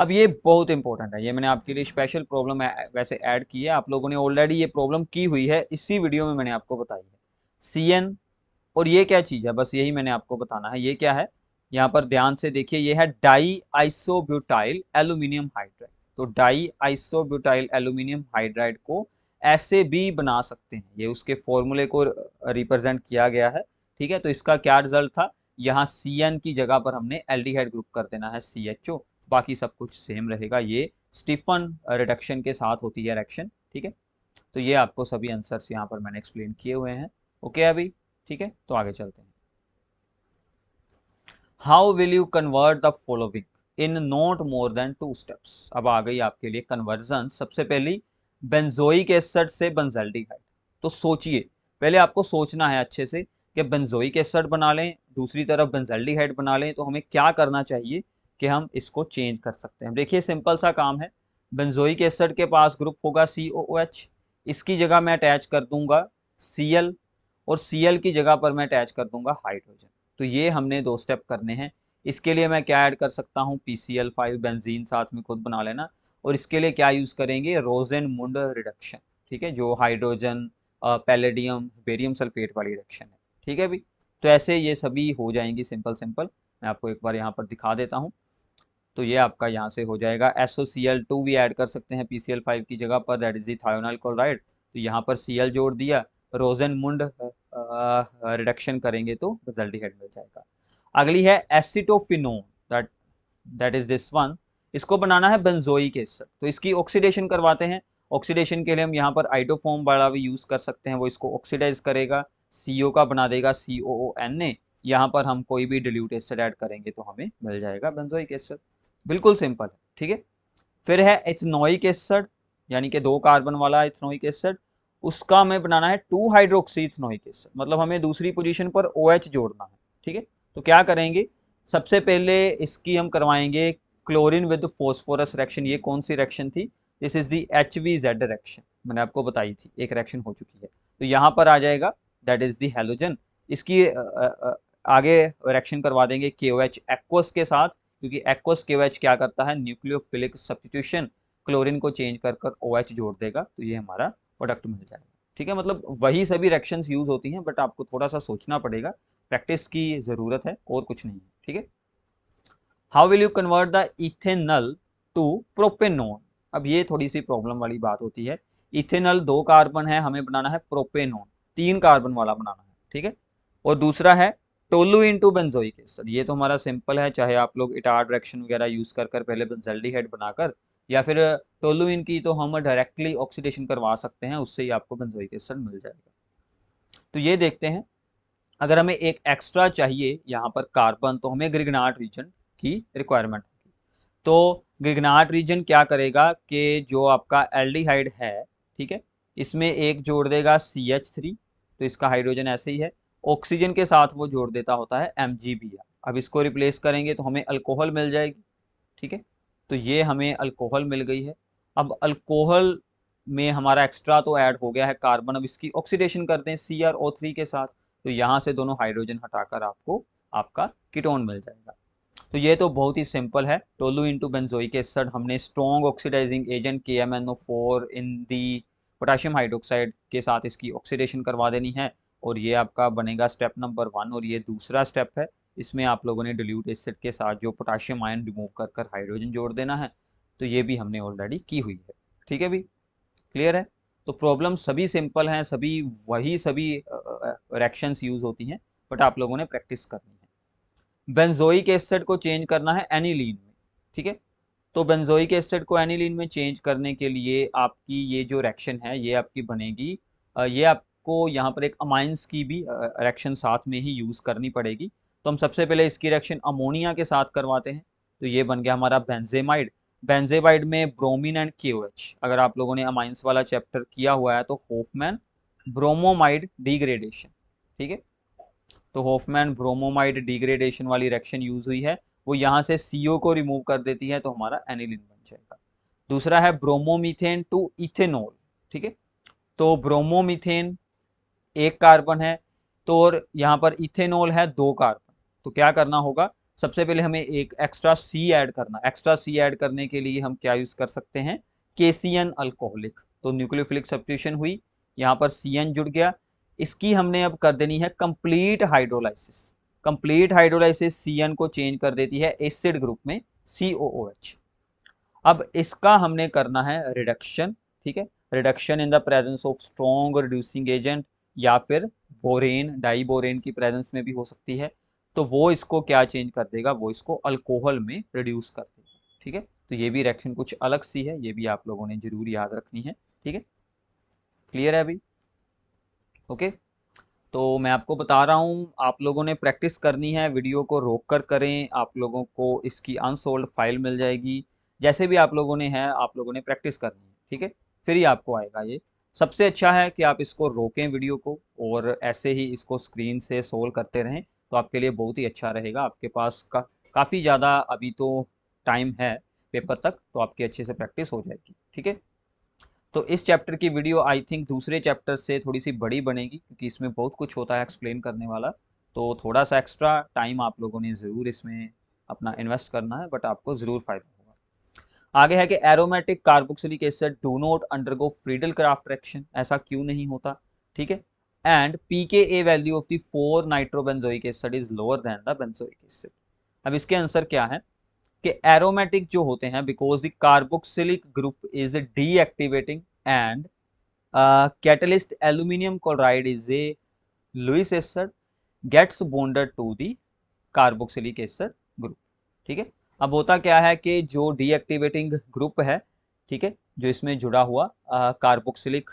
अब ये बहुत इंपॉर्टेंट है ये मैंने आपके लिए स्पेशल प्रॉब्लम वैसे ऐड की है आप लोगों ने ऑलरेडी ये प्रॉब्लम की हुई है इसी वीडियो में मैंने आपको बताई है सी और ये क्या चीज़ है बस यही मैंने आपको बताना है ये क्या है यहाँ पर ध्यान से देखिए ये है डाई आइसोब्यूटाइल एल्यूमिनियम हाइड्राइड तो डाई आइसोब्यूटाइल एल्यूमिनियम हाइड्राइड को ऐसे भी बना सकते हैं ये उसके फॉर्मूले को रिप्रेजेंट किया गया है ठीक है तो इसका क्या रिजल्ट था यहाँ सी की जगह पर हमने एल्डिहाइड ग्रुप कर देना है सी एच ओ बाकी सब कुछ सेम रहेगा ये स्टीफन रिडक्शन uh, के साथ होती है रिएक्शन ठीक है तो ये आपको सभी आंसर्स यहाँ पर मैंने एक्सप्लेन किए हुए हैं ओके अभी ठीक है तो आगे चलते हैं how will you convert the following in not more than two steps अब आ गई आपके लिए कन्वर्जन सबसे पहली बेंजोइक एसिड से बंजेल्डिहाइड तो सोचिए पहले आपको सोचना है अच्छे से कि बेंजोइक एसिड बना लें दूसरी तरफ बेंजेल्डिहाइड बना लें तो हमें क्या करना चाहिए कि हम इसको चेंज कर सकते हैं देखिए सिंपल सा काम है बेंजोइक एसिड के पास ग्रुप होगा सी ओ एच इसकी जगह मैं अटैच कर दूंगा सी एल और सी एल की जगह पर मैं अटैच कर दूंगा हाइड्रोजन तो ये हमने दो स्टेप करने हैं इसके लिए मैं क्या ऐड कर सकता हूँ P C L five benzene साथ में खुद बना लेना और इसके लिए क्या यूज़ करेंगे रोजन मुंड रिडक्शन ठीक है जो हाइड्रोजन पैलेडियम बेरियम सल्फेट वाली रिडक्शन है ठीक है भाई तो ऐसे ये सभी हो जाएंगी सिंपल सिंपल मैं आपको एक बार यहाँ पर दिखा देता हूँ तो ये आपका यहाँ से हो जाएगा एस सी एल टू भी ऐड कर सकते हैं पीसीएल फाइव की जगह पर that is the thionyl chloride तो यहाँ पर सीएल जोड़ दिया रोजन मुंड रिडक्शन करेंगे तो रिजल्ट हेड मिल जाएगा अगली है acetophenone that that is this one इसको बनाना है बेंजोइक एसिड तो इसकी ऑक्सीडेशन करवाते हैं ऑक्सीडेशन के लिए हम यहाँ पर आइटोफोम वाला भी यूज़ कर सकते हैं वो इसको ऑक्सीडाइज करेगा सी का बना देगा सी ओ ओ एन ए यहाँ पर हम कोई भी डिल्यूट एसिड ऐड करेंगे तो हमें मिल जाएगा बेंजोइक एसिड बिल्कुल सिंपल है ठीक है फिर है इथनोइक एसिड यानी कि दो कार्बन वाला इथनोइक एसिड उसका हमें बनाना है टू हाइड्रोक्सी इथनोइक एसिड मतलब हमें दूसरी पोजीशन पर ओ OH जोड़ना है ठीक है तो क्या करेंगे सबसे पहले इसकी हम करवाएंगे क्लोरीन विद फोस्फोरस रिएक्शन ये कौन सी रिएक्शन थी this is the H V Z reaction मैंने आपको बताई थी एक रिएक्शन हो चुकी है तो यहाँ पर आ जाएगा दैट इज दी हेलोजन इसकी आगे रिएक्शन करवा देंगे के ओ एच एक्वस के साथ क्योंकि एक्वस केवेच क्या करता है न्यूक्लियोफिलिक सब्सटीट्यूशन क्लोरीन को चेंज कर कर OH जोड़ देगा तो ये हमारा प्रोडक्ट मिल जाएगा ठीक है मतलब वही सभी रिएक्शन यूज होती हैं बट आपको थोड़ा सा सोचना पड़ेगा प्रैक्टिस की ज़रूरत है और कुछ नहीं है ठीक है how will you convert the ethanal to propanone अब ये थोड़ी सी प्रॉब्लम वाली बात होती है इथेनल दो कार्बन है हमें बनाना है प्रोपेनोन तीन कार्बन वाला बनाना है ठीक है और दूसरा है टोलू इनटू बेंजोइक एसिड ये तो हमारा सिंपल है चाहे आप लोग इटार डायरेक्शन वगैरह यूज कर कर पहले बेंजल्डिहाइड बनाकर या फिर टोलुइन की तो हम डायरेक्टली ऑक्सीडेशन करवा सकते हैं उससे ही आपको बेंजोइक एसिड मिल जाएगा तो ये देखते हैं अगर हमें एक एक्स्ट्रा चाहिए यहाँ पर कार्बन तो हमें ग्रिगनाट रीजन की रिक्वायरमेंट होगी तो ग्रिगनाट रीजन क्या करेगा कि जो आपका एल्डिहाइड है ठीक है इसमें एक जोड़ देगा सी एच थ्री तो इसका हाइड्रोजन ऐसे ही है ऑक्सीजन के साथ वो जोड़ देता होता है एम अब इसको रिप्लेस करेंगे तो हमें अल्कोहल मिल जाएगी ठीक है तो ये हमें अल्कोहल मिल गई है अब अल्कोहल में हमारा एक्स्ट्रा तो ऐड हो गया है कार्बन अब इसकी ऑक्सीडेशन करते हैं सी आर ओ थ्री के साथ तो यहाँ से दोनों हाइड्रोजन हटाकर आपको आपका कीटोन मिल जाएगा तो ये तो बहुत ही सिंपल है टोलू इंटू बेंजोइक एसिड हमने strong oxidising agent K M N O four in the potassium hydroxide के साथ इसकी ऑक्सीडेशन करवा देनी है और ये आपका बनेगा स्टेप नंबर वन और ये दूसरा स्टेप है इसमें आप लोगों ने डिल्यूट एसिड के साथ जो पोटाशियम आयन रिमूव कर कर हाइड्रोजन जोड़ देना है तो ये भी हमने ऑलरेडी की हुई है ठीक है भाई क्लियर है तो प्रॉब्लम सभी सिंपल हैं सभी वही सभी रिएक्शंस यूज होती हैं बट आप लोगों ने प्रैक्टिस करनी है बेंजोइक एसिड को चेंज करना है एनिलीन में ठीक है तो बेंजोइक एसिड को एनिलीन में चेंज करने के लिए आपकी ये जो रिएक्शन है ये आपकी बनेगी ये आप आपको यहाँ पर एक अमाइंस की भी रिएक्शन साथ में ही यूज़ करनी पड़ेगी तो हम सबसे पहले इसकी रिएक्शन अमोनिया के साथ करवाते हैं तो ये बन गया हमारा बेंजेमाइड बेंजेमाइड में ब्रोमिन एंड के अगर आप लोगों ने अमाइंस वाला चैप्टर किया हुआ है तो होफमैन ब्रोमोमाइड डिग्रेडेशन ठीक है तो होफमैन ब्रोमोमाइड डिग्रेडेशन वाली रिएक्शन यूज हुई है वो यहाँ से सीओ को रिमूव कर देती है तो हमारा एनिलिन बन जाएगा दूसरा है ब्रोमोमिथेन टू इथेनॉल ठीक है तो ब्रोमोमिथेन एक कार्बन है तो और यहाँ पर इथेनॉल है दो कार्बन तो क्या करना होगा सबसे पहले हमें एक एक्स्ट्रा सी ऐड करना एक्स्ट्रा सी ऐड करने के लिए हम क्या यूज़ कर सकते हैं केसीएन अल्कोहलिक तो न्यूक्लियोफिलिक सब्सटीट्यूशन हुई यहाँ पर सी एन जुड़ गया इसकी हमने अब कर देनी है complete hydrolysis complete hydrolysis C N को चेंज कर देती है एसिड ग्रुप में सी ओ ओ एच अब इसका हमने करना है रिडक्शन ठीक है reduction in the presence of strong reducing agent या फिर बोरेन डाई बोरेन की प्रेजेंस में भी हो सकती है तो वो इसको क्या चेंज कर देगा वो इसको अल्कोहल में रिड्यूस कर देगा ठीक है तो ये भी रिएक्शन कुछ अलग सी है ये भी आप लोगों ने जरूर याद रखनी है ठीक है क्लियर है अभी ओके तो मैं आपको बता रहा हूँ आप लोगों ने प्रैक्टिस करनी है वीडियो को रोक कर करें आप लोगों को इसकी अनसोल्ड फाइल मिल जाएगी जैसे भी आप लोगों ने है आप लोगों ने प्रैक्टिस करनी है ठीक है फिर ही आपको आएगा ये सबसे अच्छा है कि आप इसको रोकें वीडियो को और ऐसे ही इसको स्क्रीन से सोल्व करते रहें तो आपके लिए बहुत ही अच्छा रहेगा आपके पास का काफ़ी ज़्यादा अभी तो टाइम है पेपर तक तो आपकी अच्छे से प्रैक्टिस हो जाएगी ठीक है तो इस चैप्टर की वीडियो आई थिंक दूसरे चैप्टर से थोड़ी सी बड़ी बनेगी क्योंकि इसमें बहुत कुछ होता है एक्सप्लेन करने वाला तो थोड़ा सा एक्स्ट्रा टाइम आप लोगों ने ज़रूर इसमें अपना इन्वेस्ट करना है बट आपको ज़रूर फ़ायदा आगे है कि aromatic carboxylic acid do not undergo Friedel Crafts reaction ऐसा क्यों नहीं होता ठीक है and P K A value of the four nitrobenzoic acid is lower than the benzoic acid अब इसके आंसर क्या है कि एरोमेटिक जो होते हैं because the carboxylic group is deactivating and catalyst aluminium chloride is a Lewis acid gets bonded to the carboxylic acid group ठीक है अब होता क्या है कि जो डीएक्टिवेटिंग ग्रुप है ठीक है जो इसमें जुड़ा हुआ कार्बोक्सिलिक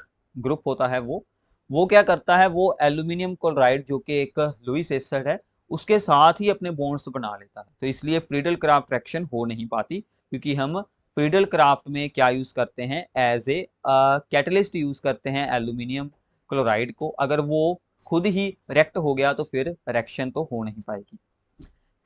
ग्रुप होता है वो वो क्या करता है वो एल्यूमिनियम क्लोराइड जो कि एक लुइस एसड है उसके साथ ही अपने बोन्स बना लेता है तो इसलिए फ्रीडल क्राफ्ट फ्रैक्शन हो नहीं पाती क्योंकि हम फ्रीडल क्राफ्ट में क्या यूज़ करते हैं एज ए कैटलिस्ट यूज़ करते हैं एल्यूमिनियम क्लोराइड को अगर वो खुद ही रेक्ट हो गया तो फिर रेक्शन तो हो नहीं पाएगी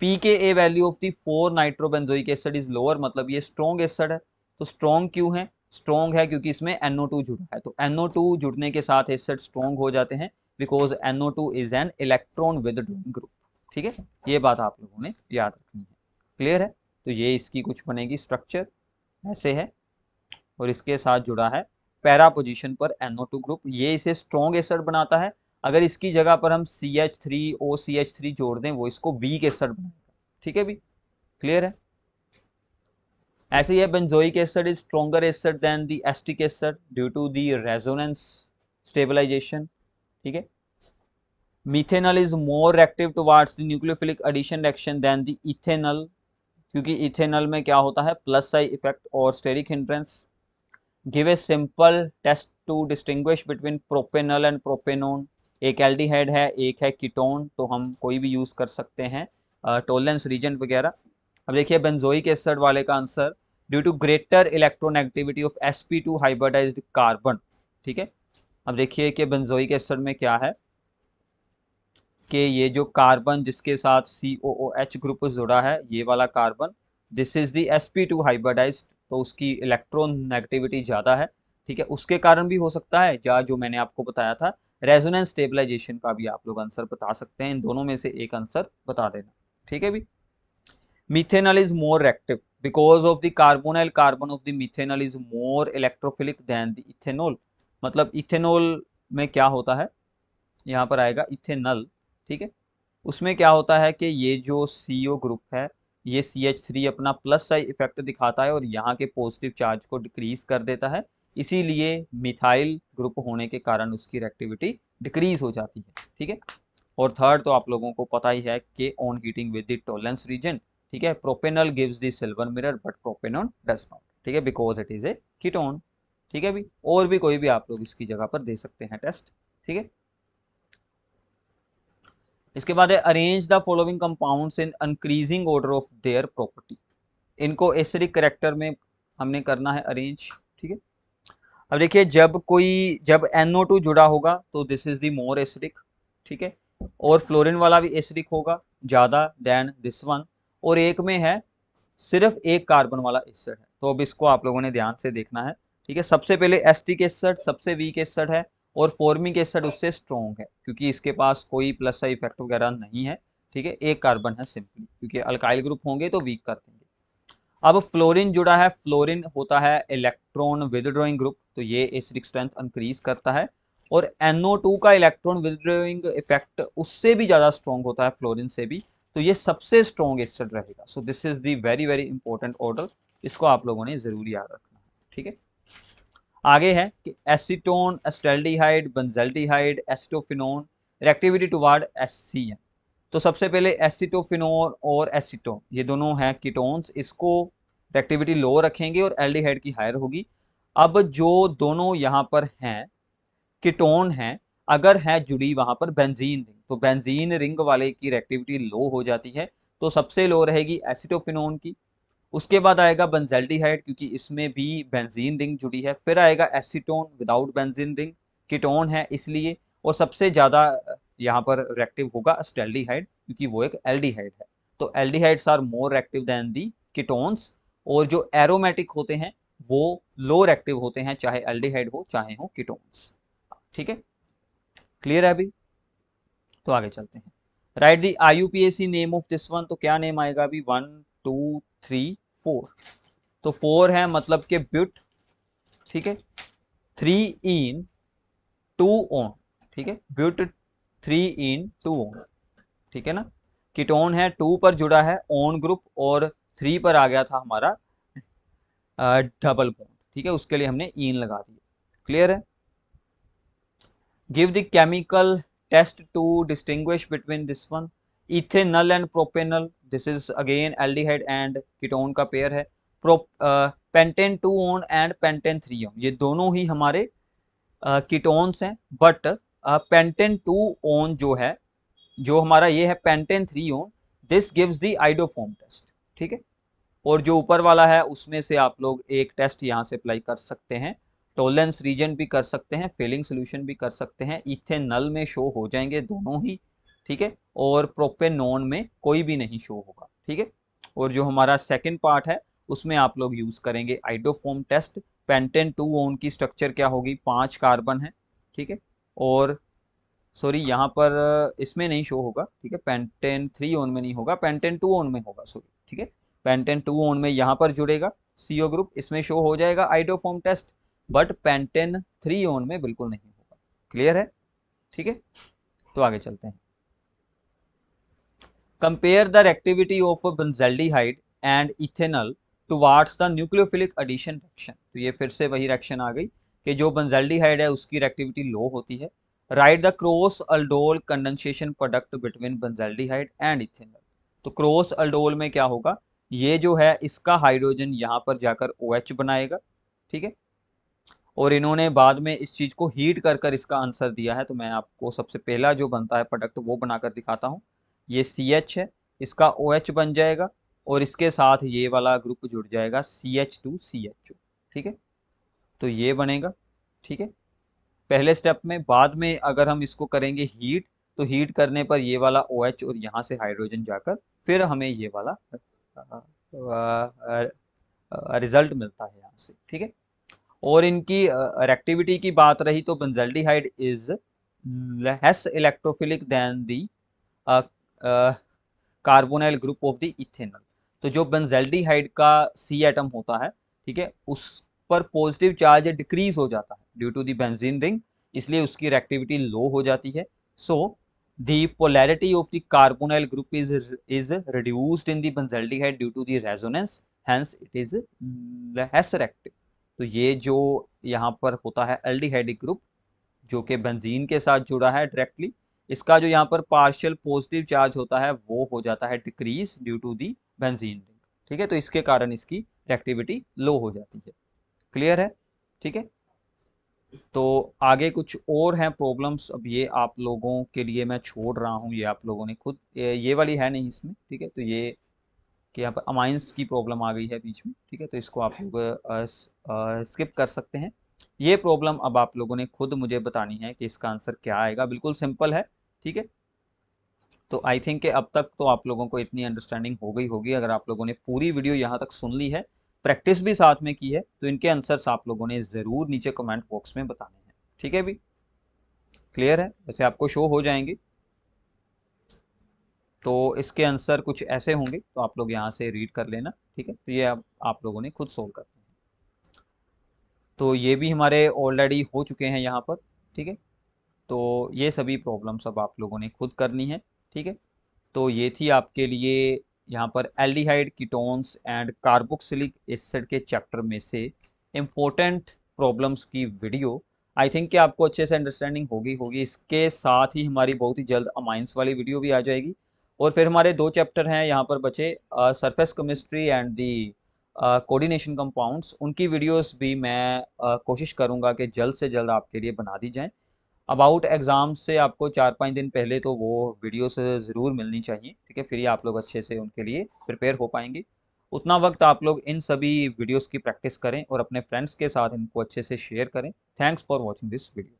A value of the four nitrobenzoic acid is lower मतलब ये स्ट्रॉन्ग एसिड है तो स्ट्रॉन्ग क्यों है स्ट्रॉन्ग है क्योंकि इसमें एनओ टू जुड़ा है तो एनओ टू जुड़ने के साथ एसिड स्ट्रॉन्ग हो जाते हैं because NO two is an electron with group ठीक है ये बात आप लोगों ने याद रखनी है क्लियर है तो ये इसकी कुछ बनेगी स्ट्रक्चर ऐसे है और इसके साथ जुड़ा है पैरा पोजिशन पर एनओ टू ग्रुप ये इसे स्ट्रॉन्ग एसिड बनाता है अगर इसकी जगह पर हम C H three O C H three जोड़ दें वो इसको बी के एसड बनाएगा ठीक है भी क्लियर है ऐसे ही है benzoic acid is stronger acid than the acetic acid due to the resonance stabilisation ठीक है methanal is more active towards the nucleophilic addition reaction than the ethanal क्योंकि इथेनल में क्या होता है प्लस आई इफेक्ट और steric hindrance give a simple test to distinguish between propanal and propanone एक aldehyde है एक है कीटोन तो हम कोई भी यूज़ कर सकते हैं टोलेंस रीजन वगैरह अब देखिए बेंजोइक एसिड वाले का answer due to greater electronegativity of S P two hybridised carbon ठीक है अब देखिए कि बेंजोइक एसिड में क्या है कि ये जो कार्बन जिसके साथ सी ओ ओ एच ग्रुप जुड़ा है ये वाला carbon this is the S P two hybridised तो उसकी इलेक्ट्रोनेगेटिविटी ज़्यादा है ठीक है उसके कारण भी हो सकता है या जो मैंने आपको बताया था रेजोनेंस स्टेबलाइजेशन का भी आप लोग आंसर बता सकते हैं इन दोनों में से एक आंसर बता देना ठीक है भी methanal is more reactive because of the carbonyl carbon of the methanal is more electrophilic than the ethanol मतलब इथेनॉल में क्या होता है यहाँ पर आएगा इथेनल ठीक है उसमें क्या होता है कि ये जो सी ओ ग्रुप है ये सी एच थ्री अपना प्लस साइड इफेक्ट दिखाता है और यहाँ के पॉजिटिव चार्ज को डिक्रीज कर देता है इसीलिए मिथाइल ग्रुप होने के कारण उसकी रिएक्टिविटी डिक्रीज हो जाती है ठीक है और थर्ड तो आप लोगों को पता ही है के on heating with the Tollens reagent ठीक है propanal gives the silver mirror but propanone does not ठीक है because it is a ketone ठीक है भी और भी कोई भी आप लोग इसकी जगह पर दे सकते हैं टेस्ट ठीक है इसके बाद है arrange the following compounds in increasing order of their property इनको एसिडिक करेक्टर में हमने करना है अरेंज ठीक है अब देखिए जब कोई जब NO2 जुड़ा होगा तो this is the more acidic ठीक है और फ्लोरिन वाला भी एसिडिक होगा ज़्यादा देन दिस वन और एक में है सिर्फ एक कार्बन वाला एसिड है तो अब इसको आप लोगों ने ध्यान से देखना है ठीक है सबसे पहले एस्टिक एसिड सबसे वीक एसिड है और फॉर्मिक एसिड उससे स्ट्रॉन्ग है क्योंकि इसके पास कोई प्लस इफेक्ट वगैरह नहीं है ठीक है एक कार्बन है सिंपली क्योंकि अल्काइल ग्रुप होंगे तो वीक कर देंगे अब फ्लोरिन जुड़ा है फ्लोरिन होता है इलेक्ट्रॉन विदड्रॉइंग ग्रुप तो ये एसिडिक स्ट्रेंथ इंक्रीज करता है और NO2 का इलेक्ट्रॉन विदड्रॉइंग इफेक्ट उससे भी ज़्यादा स्ट्रॉन्ग होता है फ्लोरिन से भी तो ये सबसे स्ट्रॉन्ग एसिड रहेगा so this is the very very important order इसको आप लोगों ने ज़रूर याद रखना है ठीक है आगे है कि acetone acetaldehyde benzaldehyde acetophenone reactivity toward S C N तो सबसे पहले एसिटोफिनोर और एसिटो ये दोनों हैं कीटोन्स इसको एक्टिविटी लो रखेंगे और एल्डिहाइड की हायर होगी अब जो दोनों यहाँ पर हैं कीटोन हैं अगर है जुड़ी वहां पर बेंजीन रिंग तो बेंजीन रिंग वाले की रेक्टिविटी लो हो जाती है तो सबसे लो रहेगी एसिटोफिनोन की उसके बाद आएगा बेंजेल्डिहाइड क्योंकि इसमें भी बेंजीन रिंग जुड़ी है फिर आएगा acetone without benzene ring ketone है इसलिए और सबसे ज़्यादा यहाँ पर रिएक्टिव होगा स्टेल्डिहाइड क्योंकि वो एक एल्डिहाइड है तो aldehydes are more reactive than the ketones और जो एरोमेटिक होते हैं वो लो रिएक्टिव होते हैं चाहे एल्डिहाइड हो चाहे हो कीटोन्स ठीक है क्लियर है अभी तो आगे चलते हैं write the I U P A C name of this one तो क्या नेम आएगा अभी वन टू थ्री फोर तो फोर है मतलब के ब्यूट ठीक है थ्री इन टू ऑन ठीक है but three in two one ठीक है ना कीटोन है टू पर जुड़ा है ओन ग्रुप और थ्री पर आ गया था हमारा डबल बॉन्ड ठीक है उसके लिए हमने इन लगा दिया क्लियर है give the chemical test to distinguish between this one ethanal and propanal this is again aldehyde and ketone का पेयर है pentan two one and pentan three one ये दोनों ही हमारे कीटोन्स uh, हैं बट पेंटेन टू ओन जो है जो हमारा ये है pentan three one this gives the iodoform test ठीक है और जो ऊपर वाला है उसमें से आप लोग एक टेस्ट यहाँ से अप्लाई कर सकते हैं टोलेंस रीजन भी कर सकते हैं फेलिंग सोल्यूशन भी कर सकते हैं इथे नल में शो हो जाएंगे दोनों ही ठीक है और प्रोपेनॉन में कोई भी नहीं शो होगा ठीक है और जो हमारा सेकेंड पार्ट है उसमें आप लोग यूज़ करेंगे iodoform test pentan two one की स्ट्रक्चर क्या होगी पांच कार्बन है ठीक है और सॉरी यहाँ पर इसमें नहीं शो होगा ठीक है पेंटेन थ्री ओन में नहीं होगा पेंटेन टू ओन में होगा सॉरी ठीक है पेंटेन टू ओन में यहाँ पर जुड़ेगा सीओ ग्रुप इसमें शो हो जाएगा iodoform test but pentan three one में बिल्कुल नहीं होगा क्लियर है ठीक है तो आगे चलते हैं compare the reactivity of benzaldehyde and ethanal towards the nucleophilic addition reaction तो ये फिर से वही रिएक्शन आ गई कि जो बंजल्डिहाइड है उसकी रिएक्टिविटी लो होती है write the cross aldol condensation product between benzaldehyde and ethanol तो क्रॉस अल्डोल में क्या होगा ये जो है इसका हाइड्रोजन यहाँ पर जाकर ओ OH बनाएगा ठीक है और इन्होंने बाद में इस चीज़ को हीट कर कर इसका आंसर दिया है तो मैं आपको सबसे पहला जो बनता है प्रोडक्ट वो बनाकर दिखाता हूँ ये सी एच है इसका ओ OH बन जाएगा और इसके साथ ये वाला ग्रुप जुड़ जाएगा C H two C H two ठीक है तो ये बनेगा ठीक है पहले स्टेप में बाद में अगर हम इसको करेंगे हीट तो हीट करने पर ये वाला ओ OH और यहाँ से हाइड्रोजन जाकर फिर हमें ये वाला रिजल्ट मिलता है यहाँ से ठीक है और इनकी रेक्टिविटी की बात रही तो benzaldehyde is less electrophilic than the carbonyl group of the ethanal तो जो बेंजेल्डिहाइड का सी एटम होता है ठीक है उस पर पॉजिटिव चार्ज डिक्रीज हो जाता है due to the benzene ring इसलिए उसकी रिएक्टिविटी लो हो जाती है so the polarity of the carbonyl group is is reduced in the benzaldehyde due to the resonance hence it is less reactive तो ये जो यहाँ पर होता है एल्डिहाइडिक ग्रुप जो कि बेंजीन के साथ जुड़ा है डायरेक्टली इसका जो यहाँ पर पार्शियल पॉजिटिव चार्ज होता है वो हो जाता है decrease due to the benzene ठीक है तो इसके कारण इसकी रिएक्टिविटी लो हो जाती है क्लियर है ठीक है तो आगे कुछ और हैं प्रॉब्लम्स अब ये आप लोगों के लिए मैं छोड़ रहा हूँ ये आप लोगों ने खुद ये वाली है नहीं इसमें ठीक है तो ये कि यहाँ पर अमाइंस की प्रॉब्लम आ गई है बीच में ठीक है तो इसको आप लोग स्किप कर सकते हैं ये प्रॉब्लम अब आप लोगों ने खुद मुझे बतानी है कि इसका आंसर क्या आएगा बिल्कुल सिंपल है ठीक है तो आई थिंक अब तक तो आप लोगों को इतनी अंडरस्टैंडिंग हो गई होगी अगर आप लोगों ने पूरी वीडियो यहाँ तक सुन ली है प्रैक्टिस भी साथ में की है तो इनके आंसर्स आप लोगों ने ज़रूर नीचे कमेंट बॉक्स में बताने हैं ठीक है भी क्लियर है वैसे आपको शो हो जाएंगे तो इसके आंसर कुछ ऐसे होंगे तो आप लोग यहाँ से रीड कर लेना ठीक है तो ये आप, आप लोगों ने खुद सोल्व करना है तो ये भी हमारे ऑलरेडी हो चुके हैं यहाँ पर ठीक है तो ये सभी प्रॉब्लम अब आप लोगों ने खुद करनी है ठीक है तो ये थी आपके लिए यहाँ पर aldehyde ketones and carboxylic acid के चैप्टर में से इम्पोर्टेंट प्रॉब्लम्स की वीडियो आई थिंक कि आपको अच्छे से अंडरस्टैंडिंग होगी होगी इसके साथ ही हमारी बहुत ही जल्द अमाइंस वाली वीडियो भी आ जाएगी और फिर हमारे दो चैप्टर हैं यहाँ पर बचे surface chemistry and the coordination compounds उनकी वीडियोस भी मैं uh, कोशिश करूँगा कि जल्द से जल्द आपके लिए बना दी जाएँ अबाउट एग्ज़ाम से आपको चार पाँच दिन पहले तो वो वीडियोस ज़रूर मिलनी चाहिए ठीक है फिर ही आप लोग अच्छे से उनके लिए प्रिपेयर हो पाएंगे उतना वक्त आप लोग इन सभी वीडियोस की प्रैक्टिस करें और अपने फ्रेंड्स के साथ इनको अच्छे से शेयर करें thanks for watching this video